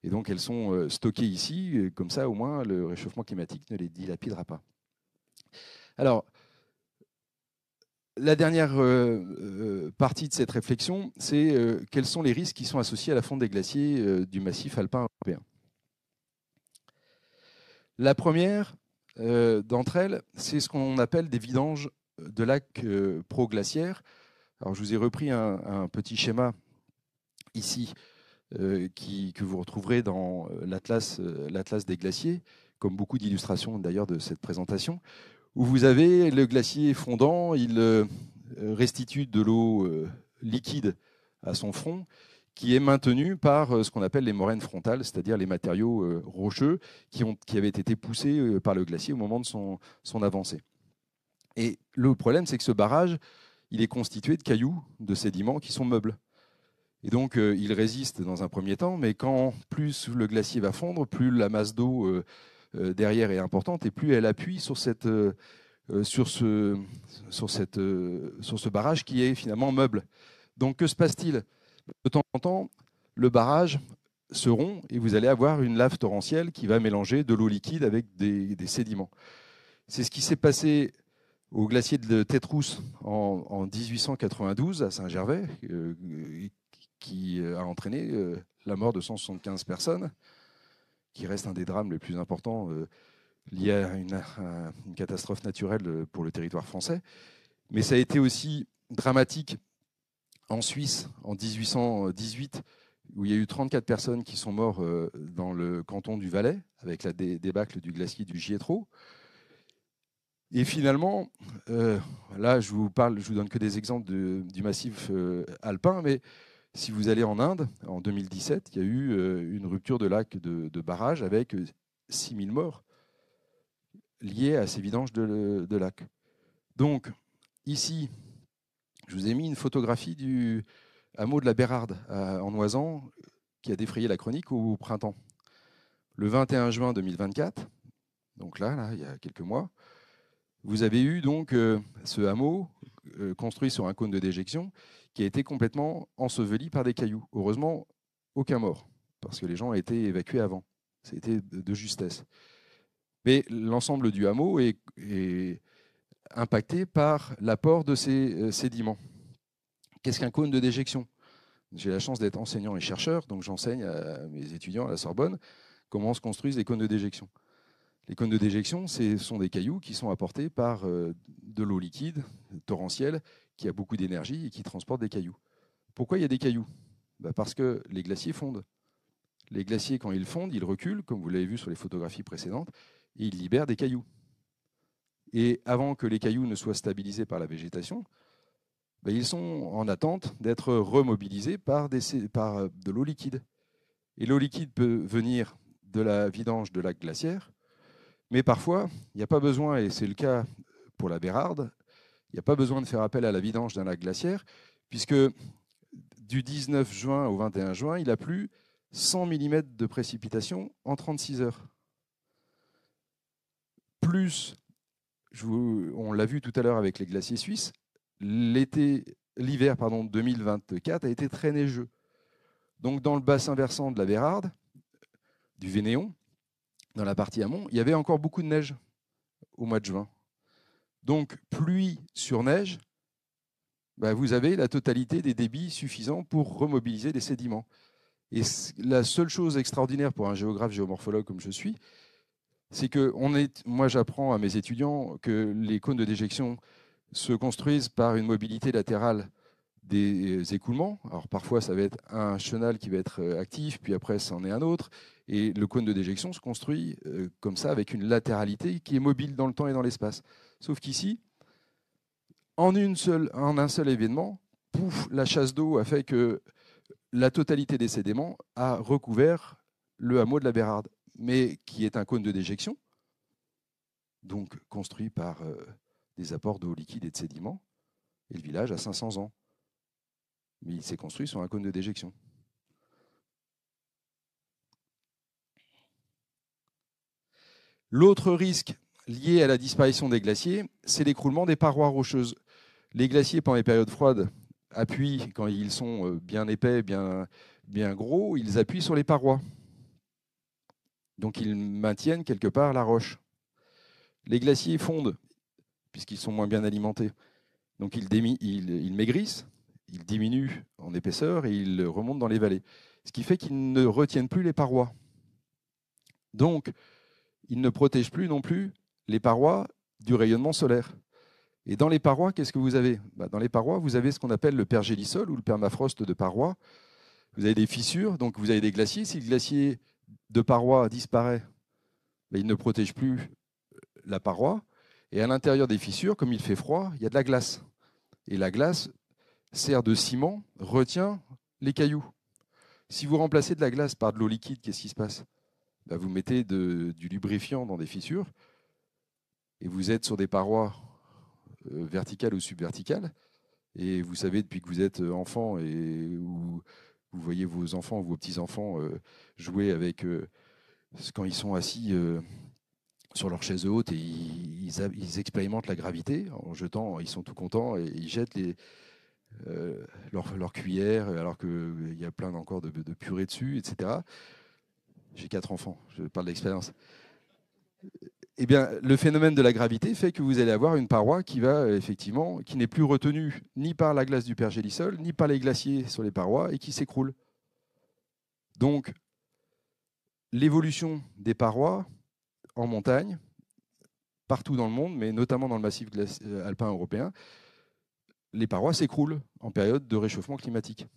Et donc elles sont euh, stockées ici, euh, comme ça au moins le réchauffement climatique ne les dilapidera pas. Alors, la dernière euh, partie de cette réflexion, c'est quels sont les risques qui sont associés à la fonte des glaciers du massif alpin européen. La première d'entre elles, c'est ce qu'on appelle des vidanges de lacs proglaciaires. Alors, je vous ai repris un petit schéma ici euh, que vous retrouverez dans euh, euh, l'Atlas des glaciers, comme beaucoup d'illustrations d'ailleurs de cette présentation, où vous avez le glacier fondant, il restitue de l'eau liquide à son front, qui est maintenu par ce qu'on appelle les moraines frontales, c'est-à-dire les matériaux rocheux qui, ont, qui, avaient été poussés par le glacier au moment de son, son avancée. Et le problème, c'est que ce barrage, il est constitué de cailloux, de sédiments qui sont meubles. Et donc, euh, il résiste dans un premier temps, mais quand plus le glacier va fondre, plus la masse d'eau euh, euh, derrière est importante et plus elle appuie sur, cette, sur, ce, sur, cette, sur ce barrage qui est finalement meuble. Donc, que se passe-t-il De temps en temps, le barrage se rompt et vous allez avoir une lave torrentielle qui va mélanger de l'eau liquide avec des, des sédiments. C'est ce qui s'est passé au glacier de Tétrousse en, en 1892 à Saint-Gervais, qui euh, a entraîné euh, la mort de 175 personnes, qui reste un des drames les plus importants euh, liés à une, catastrophe naturelle pour le territoire français. Mais ça a été aussi dramatique en Suisse en 1818 où il y a eu 34 personnes qui sont mortes dans le canton du Valais avec la débâcle du glacier du Giétro. Et finalement, là, je vous parle, je vous donne que des exemples du massif alpin, mais si vous allez en Inde, en 2017, il y a eu euh, une rupture de lac de, barrage avec 6000 euh, morts liés à ces vidanges de, lac. Donc, ici, je vous ai mis une photographie du hameau de la Bérarde en Oisan qui a défrayé la chronique au printemps. Le 21 juin 2024, donc là, il y a quelques mois, vous avez eu donc euh, ce hameau euh, construit sur un cône de déjection qui a été complètement enseveli par des cailloux. Heureusement, aucun mort, parce que les gens ont été évacués avant. C'était de justesse. Mais l'ensemble du hameau est, impacté par l'apport de ces euh, sédiments. Qu'est-ce qu'un cône de déjection J'ai la chance d'être enseignant et chercheur, donc j'enseigne à mes étudiants à la Sorbonne comment se construisent des cônes de déjection. Les cônes de déjection, ce sont des cailloux qui sont apportés par euh, de l'eau liquide, torrentielle, qui a beaucoup d'énergie et qui transporte des cailloux. Pourquoi il y a des cailloux bah, Parce que les glaciers fondent. Les glaciers, quand ils fondent, ils reculent, comme vous l'avez vu sur les photographies précédentes, et ils libèrent des cailloux. Et avant que les cailloux ne soient stabilisés par la végétation, bah, ils sont en attente d'être remobilisés par, euh, de l'eau liquide. Et l'eau liquide peut venir de la vidange de lacs glaciaires mais parfois, il n'y a pas besoin, et c'est le cas pour la Bérarde, il n'y a pas besoin de faire appel à la vidange d'un lac glaciaire, puisque du 19 juin au 21 juin, il a plu 100 mm de précipitation en 36 heures. Plus, on l'a vu tout à l'heure avec les glaciers suisses, l'hiver 2024 a été très neigeux. Donc dans le bassin versant de la Bérarde, du Vénéon, dans la partie amont, il y avait encore beaucoup de neige au mois de juin. Donc, pluie sur neige, bah, vous avez la totalité des débits suffisants pour remobiliser des sédiments. Et la seule chose extraordinaire pour un géographe géomorphologue comme je suis, c'est que moi j'apprends à mes étudiants que les cônes de déjection se construisent par une mobilité latérale des euh, écoulements. Alors parfois ça va être un chenal qui va être euh, actif, puis après c'en est un autre, et le cône de déjection se construit euh, comme ça, avec une latéralité qui est mobile dans le temps et dans l'espace. Sauf qu'ici, en, un seul événement, pouf, la chasse d'eau a fait que la totalité des sédiments a recouvert le hameau de la Bérarde, mais qui est un cône de déjection, donc construit par euh, des apports d'eau liquide et de sédiments, et le village a 500 ans. Mais il s'est construit sur un cône de déjection. L'autre risque lié à la disparition des glaciers, c'est l'écroulement des parois rocheuses. Les glaciers, pendant les périodes froides, appuient, quand ils sont euh, bien épais, bien, gros, ils appuient sur les parois. Donc ils maintiennent quelque part la roche. Les glaciers fondent, puisqu'ils sont moins bien alimentés. Donc ils, ils, maigrissent, ils diminuent en épaisseur et ils remontent dans les vallées. Ce qui fait qu'ils ne retiennent plus les parois. Donc, il ne protège plus non plus les parois du rayonnement solaire. Et dans les parois, qu'est-ce que vous avez bah, Dans les parois, vous avez ce qu'on appelle le pergélisol ou le permafrost de parois. Vous avez des fissures, donc vous avez des glaciers. Si le glacier de parois disparaît, bah, il ne protège plus euh, la paroi. Et à l'intérieur des fissures, comme il fait froid, il y a de la glace. Et la glace sert de ciment, retient les cailloux. Si vous remplacez de la glace par de l'eau liquide, qu'est-ce qui se passe bah, vous mettez du lubrifiant dans des fissures et vous êtes sur des parois euh, verticales ou subverticales. Et vous savez, depuis que vous êtes euh, enfant et vous voyez vos enfants, ou vos petits-enfants euh, jouer avec, quand ils sont assis sur leur chaise haute et ils, expérimentent la gravité en jetant, ils sont tout contents et ils jettent les, leur, cuillère alors qu'il y a plein encore de purée dessus, etc. J'ai quatre enfants, je parle d'expérience. Eh bien, le phénomène de la gravité fait que vous allez avoir une paroi qui va euh, effectivement, qui n'est plus retenue ni par la glace du pergélisol, ni par les glaciers sur les parois et qui s'écroule. Donc, l'évolution des parois en montagne, partout dans le monde, mais notamment dans le massif euh, alpin européen, les parois s'écroulent en période de réchauffement climatique.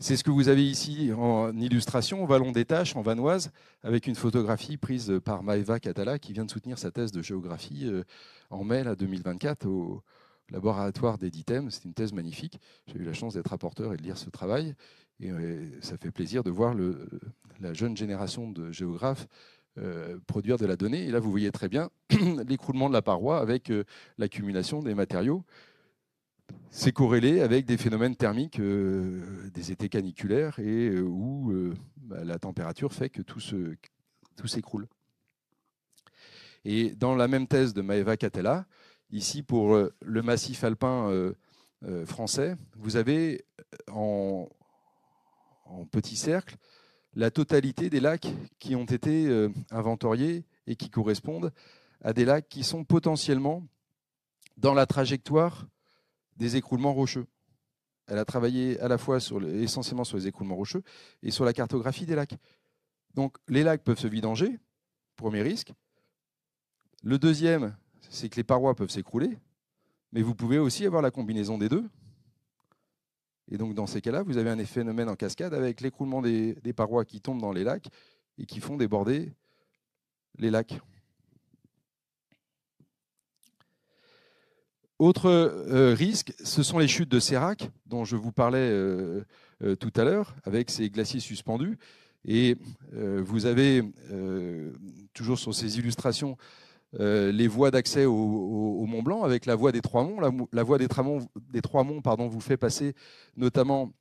C'est ce que vous avez ici en illustration au Vallon des tâches, en Vanoise, avec une photographie prise par Maeva Catala, qui vient de soutenir sa thèse de géographie euh, en mai 2024 au laboratoire d'Editem. C'est une thèse magnifique. J'ai eu la chance d'être rapporteur et de lire ce travail. Et euh, ça fait plaisir de voir la jeune génération de géographes euh, produire de la donnée. Et là, vous voyez très bien l'écroulement de la paroi avec l'accumulation des matériaux c'est corrélé avec des phénomènes thermiques euh, des étés caniculaires et euh, où euh, bah, la température fait que tout, s'écroule. Et dans la même thèse de Maeva Catella, ici pour le massif alpin français, vous avez en, petit cercle la totalité des lacs qui ont été inventoriés et qui correspondent à des lacs qui sont potentiellement dans la trajectoire des écroulements rocheux. Elle a travaillé à la fois sur essentiellement sur les écroulements rocheux et sur la cartographie des lacs. Donc les lacs peuvent se vidanger, premier risque. Le deuxième, c'est que les parois peuvent s'écrouler, mais vous pouvez aussi avoir la combinaison des deux. Et donc dans ces cas-là, vous avez un phénomène en cascade avec l'écroulement des parois qui tombent dans les lacs et qui font déborder les lacs. Autre euh, risque, ce sont les chutes de sérac dont je vous parlais euh, euh, tout à l'heure, avec ces glaciers suspendus. Et vous avez, toujours sur ces illustrations, les voies d'accès au, Mont Blanc avec la voie des Trois Monts. La, voie des, Trois Monts, pardon, vous fait passer notamment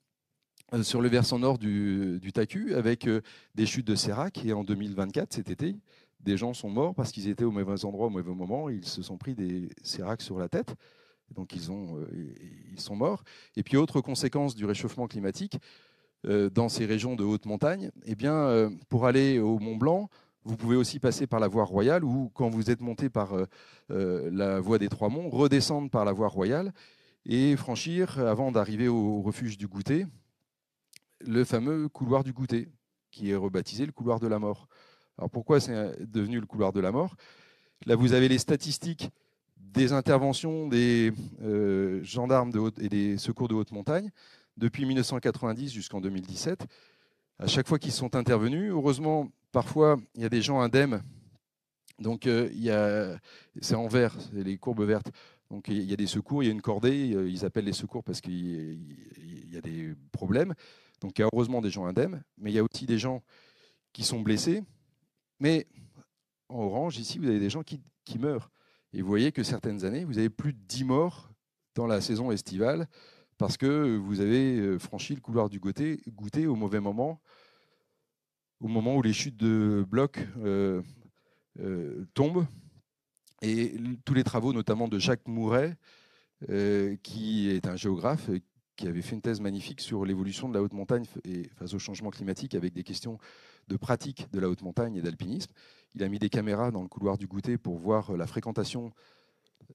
sur le versant nord du, Tacu avec des chutes de sérac. Et en 2024, cet été, des gens sont morts parce qu'ils étaient au mauvais endroit, au mauvais moment, ils se sont pris des séracs sur la tête. Donc euh, ils, sont morts. Et puis autre conséquence du réchauffement climatique, euh, dans ces régions de haute montagne, eh bien, euh, pour aller au Mont Blanc, vous pouvez aussi passer par la voie royale ou quand vous êtes monté par la voie des Trois Monts, redescendre par la voie royale et franchir, avant d'arriver au, refuge du goûter, le fameux couloir du goûter, qui est rebaptisé le couloir de la mort. Alors pourquoi c'est euh, devenu le couloir de la mort Là, vous avez les statistiques des interventions des euh, gendarmes et des secours de haute montagne depuis 1990 jusqu'en 2017. À chaque fois qu'ils sont intervenus, heureusement, parfois, il y a des gens indemnes. Donc, euh, a c'est en vert, les courbes vertes. Donc, il y a des secours, il y a une cordée, ils appellent les secours parce qu'il y a des problèmes. Donc, il y a heureusement des gens indemnes, mais il y a aussi des gens qui sont blessés, mais en orange, ici, vous avez des gens qui, meurent. Et vous voyez que certaines années, vous avez plus de 10 morts dans la saison estivale parce que vous avez euh, franchi le couloir du goûter, goûter au mauvais moment, au moment où les chutes de blocs euh, euh, tombent. Et tous les travaux, notamment de Jacques Mouret, qui est un géographe, qui avait fait une thèse magnifique sur l'évolution de la haute montagne face au changement climatique avec des questions de pratique de la haute montagne et d'alpinisme. Il a mis des caméras dans le couloir du goûter pour voir euh, la fréquentation euh,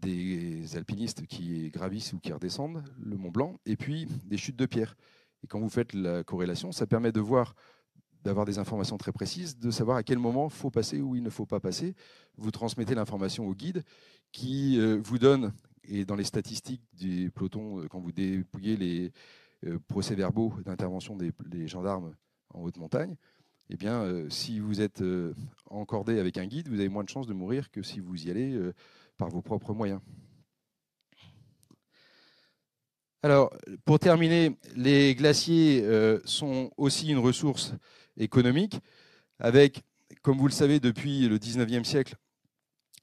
des alpinistes qui gravissent ou qui redescendent le Mont Blanc, et puis des chutes de pierre. Et quand vous faites la corrélation, ça permet de voir d'avoir des informations très précises, de savoir à quel moment faut passer ou il ne faut pas passer. Vous transmettez l'information au guide qui euh, vous donne, et dans les statistiques du peloton, quand vous dépouillez les procès-verbaux d'intervention des gendarmes en haute montagne, eh bien, euh, si vous êtes euh, encordé avec un guide, vous avez moins de chances de mourir que si vous y allez euh, par vos propres moyens. Alors, pour terminer, les glaciers sont aussi une ressource économique, avec, comme vous le savez, depuis le 19e siècle,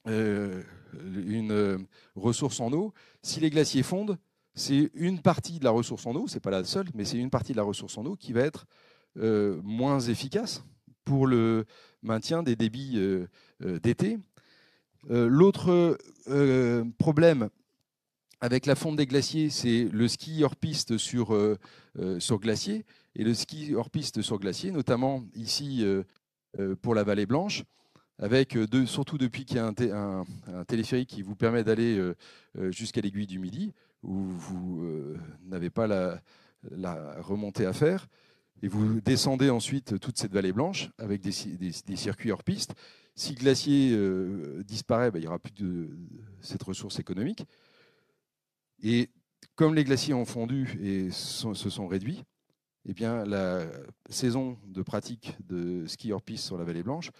une ressource en eau. Si les glaciers fondent, c'est une partie de la ressource en eau, c'est pas la seule, mais c'est une partie de la ressource en eau qui va être euh, moins efficace pour le maintien des débits euh, euh, d'été. L'autre problème avec la fonte des glaciers, c'est le ski hors piste sur, glacier. Et le ski hors piste sur glacier, notamment ici pour la vallée blanche, avec surtout depuis qu'il y a un, téléphérique qui vous permet d'aller jusqu'à l'aiguille du midi, où vous n'avez pas la, remontée à faire. Et vous descendez ensuite toute cette vallée blanche avec des, circuits hors piste. Si le glacier euh, disparaît, bah, il n'y aura plus de, cette ressource économique. Et comme les glaciers ont fondu et se sont réduits, eh bien, la saison de pratique de ski hors piste sur la vallée blanche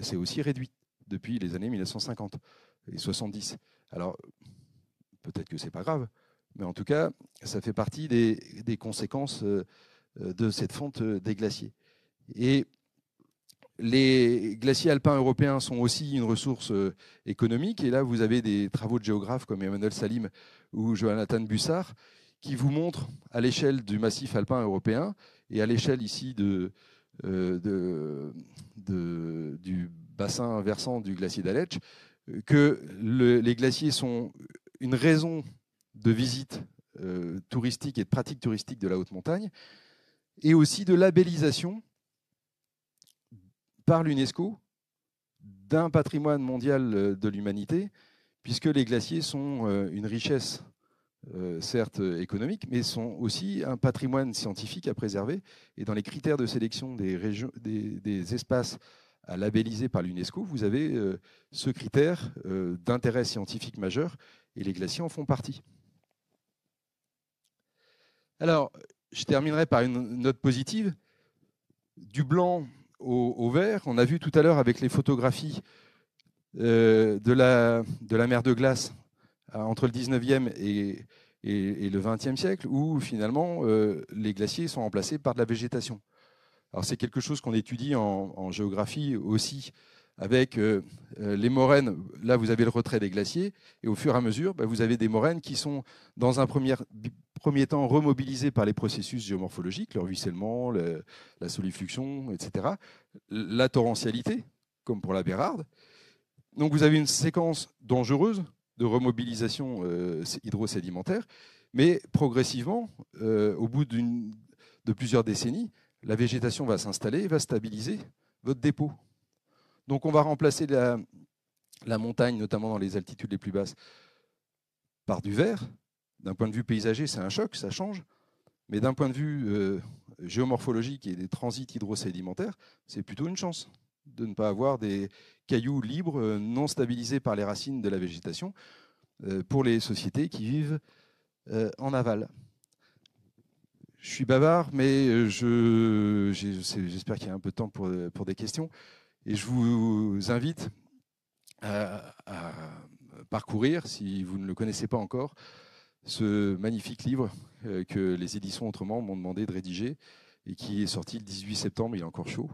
s'est aussi réduite depuis les années 1950 et 70. Alors, peut-être que ce n'est pas grave, mais en tout cas, ça fait partie des, conséquences. Euh, euh, de cette fonte euh, des glaciers. Et les glaciers alpins européens sont aussi une ressource euh, économique. Et là, vous avez des travaux de géographes comme Emmanuel Salim ou Jonathan Bussard qui vous montrent à l'échelle du massif alpin européen et à l'échelle ici du bassin versant du glacier d'Aletsch que les glaciers sont une raison de visite touristique et de pratique touristique de la haute montagne, et aussi de labellisation par l'UNESCO d'un patrimoine mondial euh, de l'humanité, puisque les glaciers sont euh, une richesse, euh, certes économique, mais sont aussi un patrimoine scientifique à préserver. Et dans les critères de sélection des, espaces à labelliser par l'UNESCO, vous avez ce critère d'intérêt scientifique majeur, et les glaciers en font partie. Alors, je terminerai par une note positive. Du blanc au, vert, on a vu tout à l'heure avec les photographies euh, de, la, de la mer de glace euh, entre le 19e et, le 20e siècle, où finalement euh, les glaciers sont remplacés par de la végétation. Alors c'est quelque chose qu'on étudie en, géographie aussi avec euh, euh, les moraines, là vous avez le retrait des glaciers, et au fur et à mesure, bah, vous avez des moraines qui sont dans un premier, premier temps remobilisées par les processus géomorphologiques, le ruissellement, la solifluxion etc., la torrentialité, comme pour la Bérarde. Donc vous avez une séquence dangereuse de remobilisation euh, hydrosédimentaire, mais progressivement, au bout de plusieurs décennies, la végétation va s'installer et va stabiliser votre dépôt. Donc on va remplacer la, montagne, notamment dans les altitudes les plus basses, par du vert. D'un point de vue paysager, c'est un choc, ça change. Mais d'un point de vue euh, géomorphologique et des transits hydrosédimentaires, c'est plutôt une chance de ne pas avoir des cailloux libres euh, non stabilisés par les racines de la végétation euh, pour les sociétés qui vivent en aval. Je suis bavard, mais j'espère qu'il y a un peu de temps pour des questions. Et je vous invite à, parcourir, si vous ne le connaissez pas encore, ce magnifique livre euh, que les éditions Autrement m'ont demandé de rédiger et qui est sorti le 18 septembre, il est encore chaud.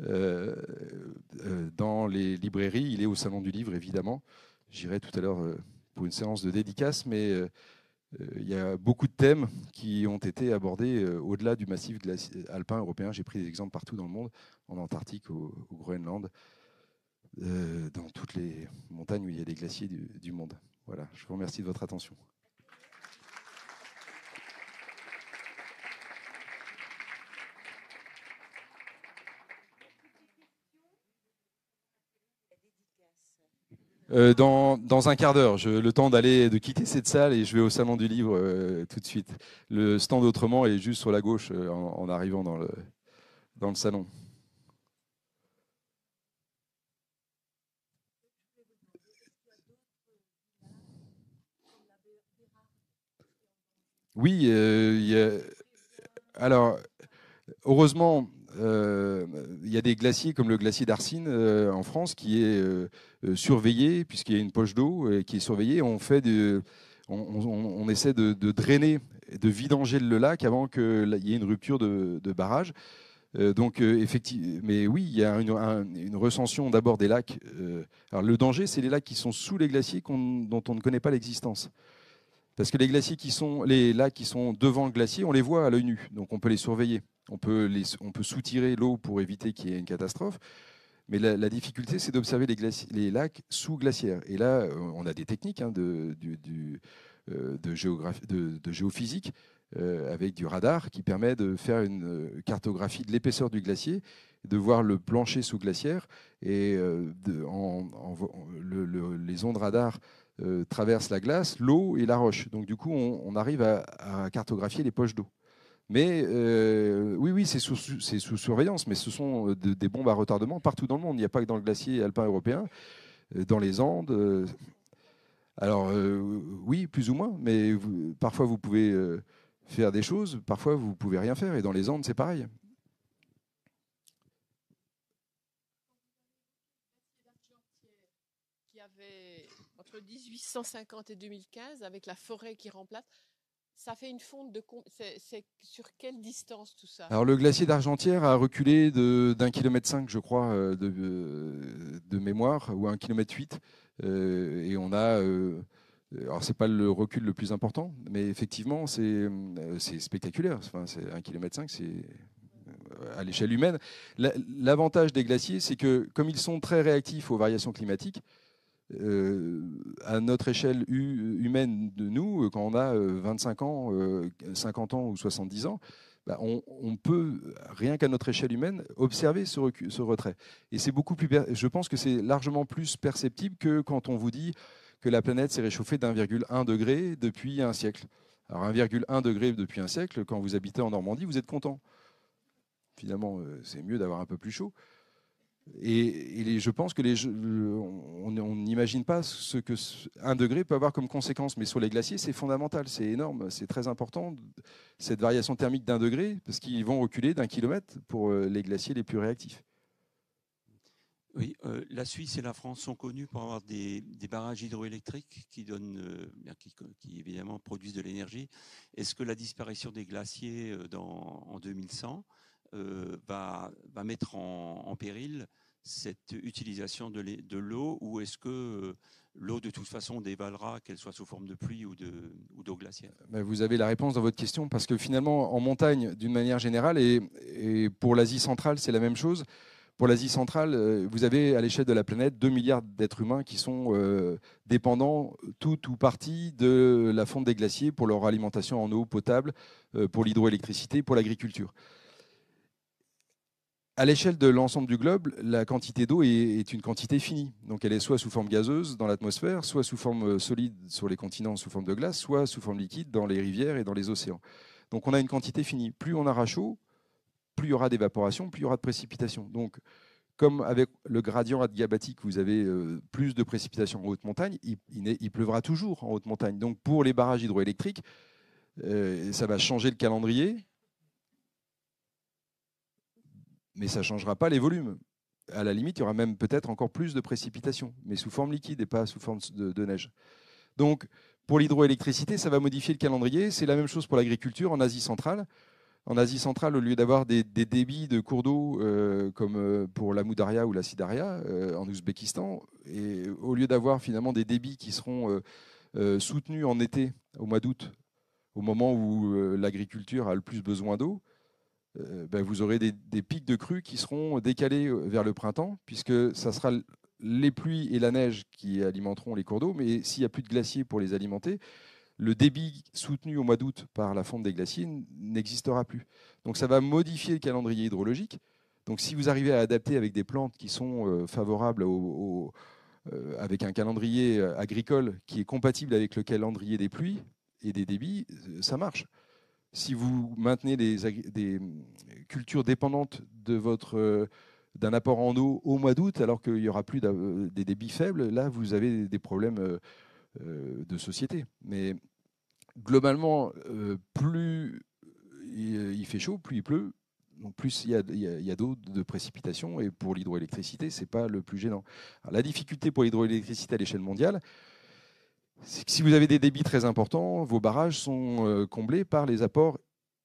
Euh, euh, dans les librairies. Il est au Salon du Livre, évidemment. J'irai tout à l'heure pour une séance de dédicace, mais euh, il y a beaucoup de thèmes qui ont été abordés euh, au-delà du massif alpin européen. J'ai pris des exemples partout dans le monde, en Antarctique, au, Groenland, euh, dans toutes les montagnes où il y a des glaciers du monde. Voilà, je vous remercie de votre attention. Euh, dans, un quart d'heure. Le temps d'aller de quitter cette salle et je vais au salon du livre euh, tout de suite. Le stand autrement est juste sur la gauche euh, en, arrivant dans le, dans le salon. Oui, alors heureusement, euh, il y a des glaciers comme le glacier d'Arcine euh, en France qui est euh, surveillé, puisqu'il y a une poche d'eau qui est surveillée. On, fait de, on, essaie de, drainer, de vidanger le lac avant qu'il y ait une rupture de, barrage. donc, effectivement, mais oui, il y a une, recension d'abord des lacs. alors, le danger, c'est les lacs qui sont sous les glaciers dont on ne connaît pas l'existence. Parce que les glaciers qui sont, les lacs qui sont devant le glacier, on les voit à l'œil nu, donc on peut les surveiller. On peut, on peut soutirer l'eau pour éviter qu'il y ait une catastrophe. Mais la, difficulté, c'est d'observer les, les, lacs sous-glaciaires. Et là, on a des techniques hein, de, du, euh, de, géophysique euh, avec du radar qui permet de faire une euh, cartographie de l'épaisseur du glacier, de voir le plancher sous-glaciaire. Et les ondes radar traversent la glace, l'eau et la roche. Donc du coup, on, arrive à cartographier les poches d'eau. Mais euh, oui, oui, c'est sous, surveillance, mais ce sont euh, des bombes à retardement partout dans le monde. Il n'y a pas que dans le glacier alpin européen, euh, dans les Andes. Alors oui, plus ou moins, mais parfois vous pouvez faire des choses, parfois vous ne pouvez rien faire, et dans les Andes c'est pareil. entre 1850 et 2015, avec la forêt qui remplace, ça fait une fonte de. C'est sur quelle distance tout ça Alors le glacier d'Argentière a reculé d'un kilomètre cinq, je crois, euh, de, euh, de mémoire, ou un kilomètre huit, euh, et on a. Alors, alors c'est pas le recul le plus important, mais effectivement c'est spectaculaire. Enfin c'est un kilomètre cinq, c'est à l'échelle humaine. L'avantage des glaciers, c'est que comme ils sont très réactifs aux variations climatiques, euh, à notre échelle humaine de nous, euh, quand on a 25 euh, ans, 50 ans ou 70 ans, bah, on, peut, rien qu'à notre échelle humaine, observer ce, retrait. Et c'est beaucoup plus, je pense que c'est largement plus perceptible que quand on vous dit que la planète s'est réchauffée d'1,1 degré depuis un siècle. Alors 1,1 degré depuis un siècle, quand vous habitez en Normandie, vous êtes content. Finalement, c'est mieux d'avoir un peu plus chaud. Et, je pense que on n'imagine pas ce que un degré peut avoir comme conséquence, mais sur les glaciers, c'est fondamental, c'est énorme, c'est très important cette variation thermique d'un degré, parce qu'ils vont reculer d'un kilomètre pour euh, les glaciers les plus réactifs. Oui, euh, la Suisse et la France sont connues pour avoir des, barrages hydroélectriques qui donnent, euh, qui, évidemment produisent de l'énergie. Est-ce que la disparition des glaciers en 2100 euh, va, mettre en, péril cette utilisation de l'eau ou est-ce que euh, l'eau de toute façon dévalera, qu'elle soit sous forme de pluie ou d'eau de, glaciaire euh, Vous avez la réponse dans votre question parce que finalement en montagne d'une manière générale et, pour l'Asie centrale c'est la même chose. Pour l'Asie centrale, vous avez à l'échelle de la planète 2 milliards d'êtres humains qui sont dépendants tout ou partie de la fonte des glaciers pour leur alimentation en eau potable, pour l'hydroélectricité, pour l'agriculture à l'échelle de l'ensemble du globe, la quantité d'eau est, une quantité finie. Donc elle est soit sous forme gazeuse dans l'atmosphère, soit sous forme euh, solide sur les continents sous forme de glace, soit sous forme liquide dans les rivières et dans les océans. Donc on a une quantité finie. Plus on aura chaud, plus il y aura d'évaporation, plus il y aura de précipitations. Donc comme avec le gradient adiabatique, vous avez euh, plus de précipitations en haute montagne, il, pleuvra toujours en haute montagne. Donc pour les barrages hydroélectriques, euh, ça va changer le calendrier, mais ça ne changera pas les volumes. À la limite, il y aura même peut-être encore plus de précipitations, mais sous forme liquide et pas sous forme de, neige. Donc, pour l'hydroélectricité, ça va modifier le calendrier. C'est la même chose pour l'agriculture en Asie centrale. En Asie centrale, au lieu d'avoir des, débits de cours d'eau euh, comme euh, pour la Moudaria ou la Sidaria euh, en Ouzbékistan, et au lieu d'avoir finalement des débits qui seront soutenus en été, au mois d'août, au moment où l'agriculture a le plus besoin d'eau, euh, ben, vous aurez des, pics de crues qui seront décalés euh, vers le printemps, puisque ce sera les pluies et la neige qui alimenteront les cours d'eau, mais s'il n'y a plus de glaciers pour les alimenter, le débit soutenu au mois d'août par la fonte des glaciers n'existera plus. Donc ça va modifier le calendrier hydrologique. Donc si vous arrivez à adapter avec des plantes qui sont euh, favorables au, avec un calendrier agricole qui est compatible avec le calendrier des pluies et des débits, ça marche si vous maintenez des, hum, cultures dépendantes euh, d'un apport en eau au mois d'août, alors qu'il n'y aura plus euh, des débits faibles, là, vous avez des problèmes euh, de société. Mais globalement, plus il fait chaud, plus il pleut, plus il y a, d'eau de précipitation, et pour l'hydroélectricité, ce n'est pas le plus gênant. la difficulté pour l'hydroélectricité à l'échelle mondiale, si vous avez des débits très importants, vos barrages sont euh, comblés par les apports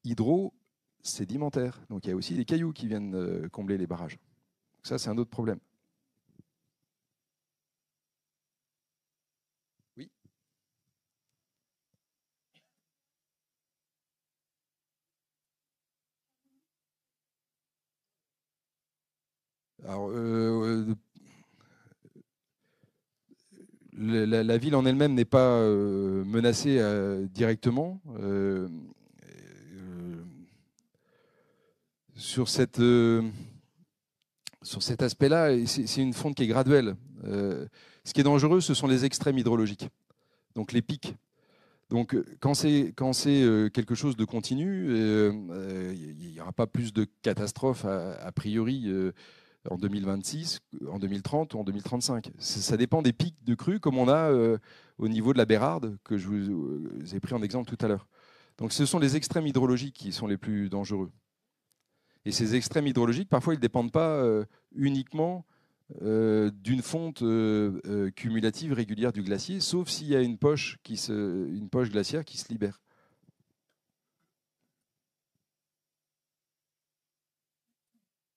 hydro-sédimentaires. Donc il y a aussi des cailloux qui viennent euh, combler les barrages. ça, c'est un autre problème. Alors, euh, la, ville en elle-même n'est pas euh, menacée euh, directement. Euh, sur, cette, sur cet aspect-là, c'est une fonte qui est graduelle. ce qui est dangereux, ce sont les extrêmes hydrologiques, donc les pics. Donc quand c'est quelque chose de continu, il n'y aura pas plus de catastrophes a priori en 2026, en 2030 ou en 2035. Ça dépend des pics de crue comme on a euh, au niveau de la Bérarde que je vous euh, ai pris en exemple tout à l'heure. Donc ce sont les extrêmes hydrologiques qui sont les plus dangereux. Et ces extrêmes hydrologiques, parfois, ils ne dépendent pas euh, uniquement d'une fonte cumulative régulière du glacier, sauf s'il y a une poche, qui se, une poche glaciaire qui se libère.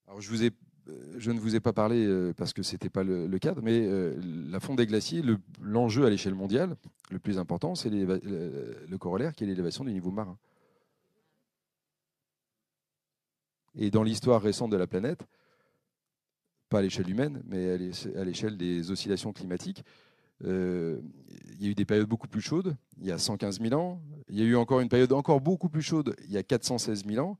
Alors, je vous ai euh, je ne vous ai pas parlé euh, parce que ce n'était pas le, cadre, mais euh, la fonte des glaciers, l'enjeu à l'échelle mondiale, le plus important, c'est le, corollaire qui est l'élévation du niveau marin. Et dans l'histoire récente de la planète, pas à l'échelle humaine, mais à l'échelle des oscillations climatiques, il y a eu des périodes beaucoup plus chaudes, il y a 115 000 ans, il y a eu encore une période encore beaucoup plus chaude, il y a 416 000 ans,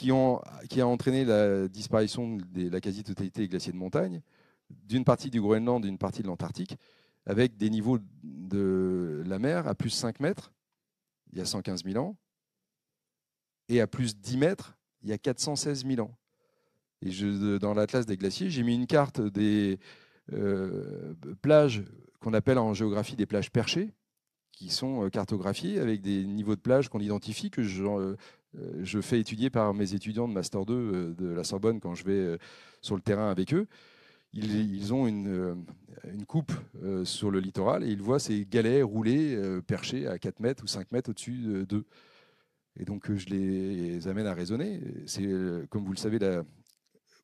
qui, a entraîné la disparition de la quasi-totalité des glaciers de montagne, d'une partie du Groenland, d'une partie de l'Antarctique, avec des niveaux de la mer à plus 5 mètres il y a 115 000 ans, et à plus 10 mètres il y a 416 000 ans. Et dans l'atlas des glaciers, j'ai mis une carte des euh, plages qu'on appelle en géographie des plages perchées, qui sont euh, cartographiés avec des niveaux de plage qu'on identifie, que je, euh, euh, je, fais étudier par mes étudiants de Master 2 de la Sorbonne quand je vais sur le terrain avec eux. Ils, ont une, coupe sur le littoral et ils voient ces galets rouler, perchés à 4 mètres ou 5 mètres au-dessus d'eux. Et donc je les amène à raisonner. C'est, comme vous le savez, la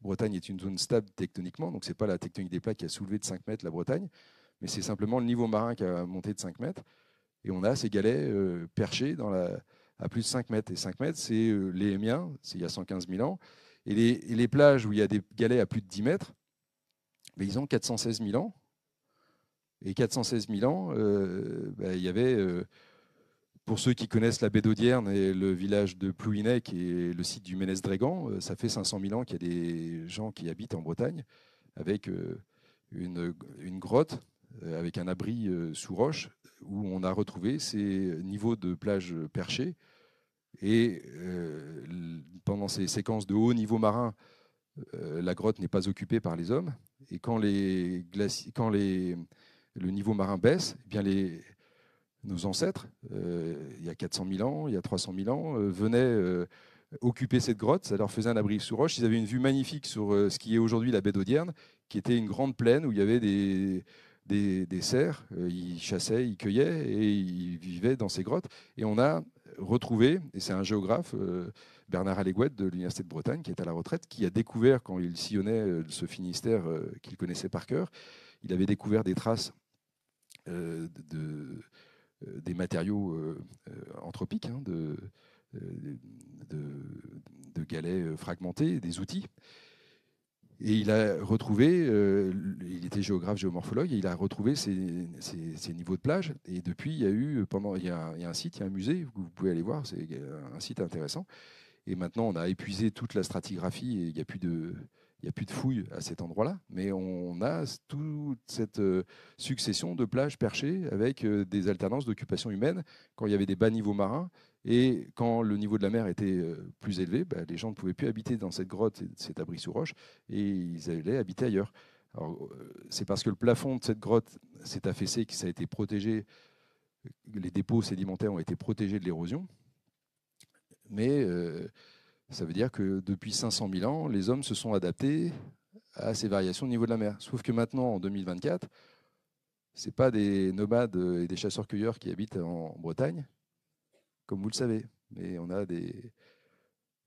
Bretagne est une zone stable tectoniquement, donc ce n'est pas la tectonique des plaques qui a soulevé de 5 mètres la Bretagne, mais c'est simplement le niveau marin qui a monté de 5 mètres. Et on a ces galets euh, perchés à plus de 5 mètres. Et 5 mètres, c'est euh, les miens, c'est il y a 115 000 ans. Et les, plages où il y a des galets à plus de 10 mètres, mais ben, ils ont 416 000 ans. Et 416 000 ans, euh, ben, il y avait, pour ceux qui connaissent la baie d'Audierne et le village de Plouinec et le site du ménès drégan ça fait 500 000 ans qu'il y a des gens qui habitent en Bretagne avec une grotte euh, avec un abri euh, sous roche, où on a retrouvé ces niveaux de plage perchées. Et euh, pendant ces séquences de haut niveau marin, la grotte n'est pas occupée par les hommes. Et quand, le niveau marin baisse, eh bien nos ancêtres, il y a 400 000 ans, il y a 300 000 ans, venaient occuper cette grotte. Ça leur faisait un abri sous roche. Ils avaient une vue magnifique sur ce qui est aujourd'hui la baie d'Audierne, qui était une grande plaine où il y avait des, des, cerfs, euh, ils chassaient, ils cueillaient et ils vivaient dans ces grottes. Et on a retrouvé, et c'est un géographe, euh, Bernard Alleguet, de l'Université de Bretagne, qui est à la retraite, qui a découvert, quand il sillonnait euh, ce Finistère qu'il connaissait par cœur, il avait découvert des traces des matériaux anthropiques, hein, de, de, galets fragmentés, des outils. Et il a retrouvé, euh, il était géographe, géomorphologue, et il a retrouvé ses niveaux de plage. Et depuis, il y a eu, pendant, il y a, un, site, il y a un musée vous pouvez aller voir, c'est un site intéressant. Et maintenant, on a épuisé toute la stratigraphie et il n'y a plus de, il n'y a plus de fouilles à cet endroit-là, mais on a toute cette euh, succession de plages perchées avec euh, des alternances d'occupation humaine quand il y avait des bas niveaux marins. Et quand le niveau de la mer était euh, plus élevé, bah, les gens ne pouvaient plus habiter dans cette grotte, cet abri sous roche, et ils allaient habiter ailleurs. C'est parce que le plafond de cette grotte s'est affaissé que ça a été protégé, les dépôts sédimentaires ont été protégés de l'érosion. Mais ça veut dire que depuis 500 000 ans, les hommes se sont adaptés à ces variations au niveau de la mer. Sauf que maintenant, en 2024, ce pas des nomades et des chasseurs-cueilleurs qui habitent en Bretagne, comme vous le savez. Mais on a des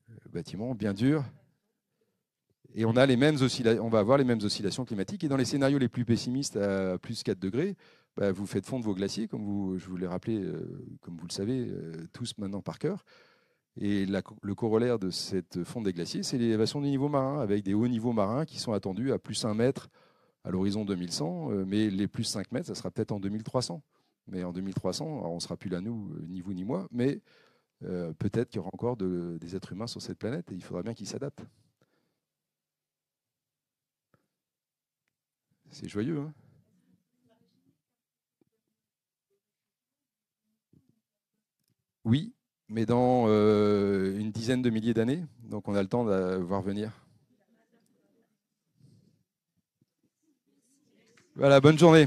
euh, bâtiments bien durs. Et on, a les mêmes on va avoir les mêmes oscillations climatiques. Et dans les scénarios les plus pessimistes, à plus 4 degrés, bah, vous faites fondre vos glaciers, comme vous, je vous l'ai rappelé, euh, comme vous le savez euh, tous maintenant par cœur. Et le corollaire de cette fonte des glaciers, c'est l'élévation du niveau marin, avec des hauts niveaux marins qui sont attendus à plus 1 mètre à l'horizon 2100, euh, mais les plus 5 mètres, ça sera peut-être en 2300. Mais en 2300, on ne sera plus là, nous, euh, ni vous ni moi, mais euh, peut-être qu'il y aura encore des êtres humains sur cette planète et il faudra bien qu'ils s'adaptent. C'est joyeux, hein Oui, mais dans euh, une dizaine de milliers d'années. Donc on a le temps de voir venir. Voilà, bonne journée.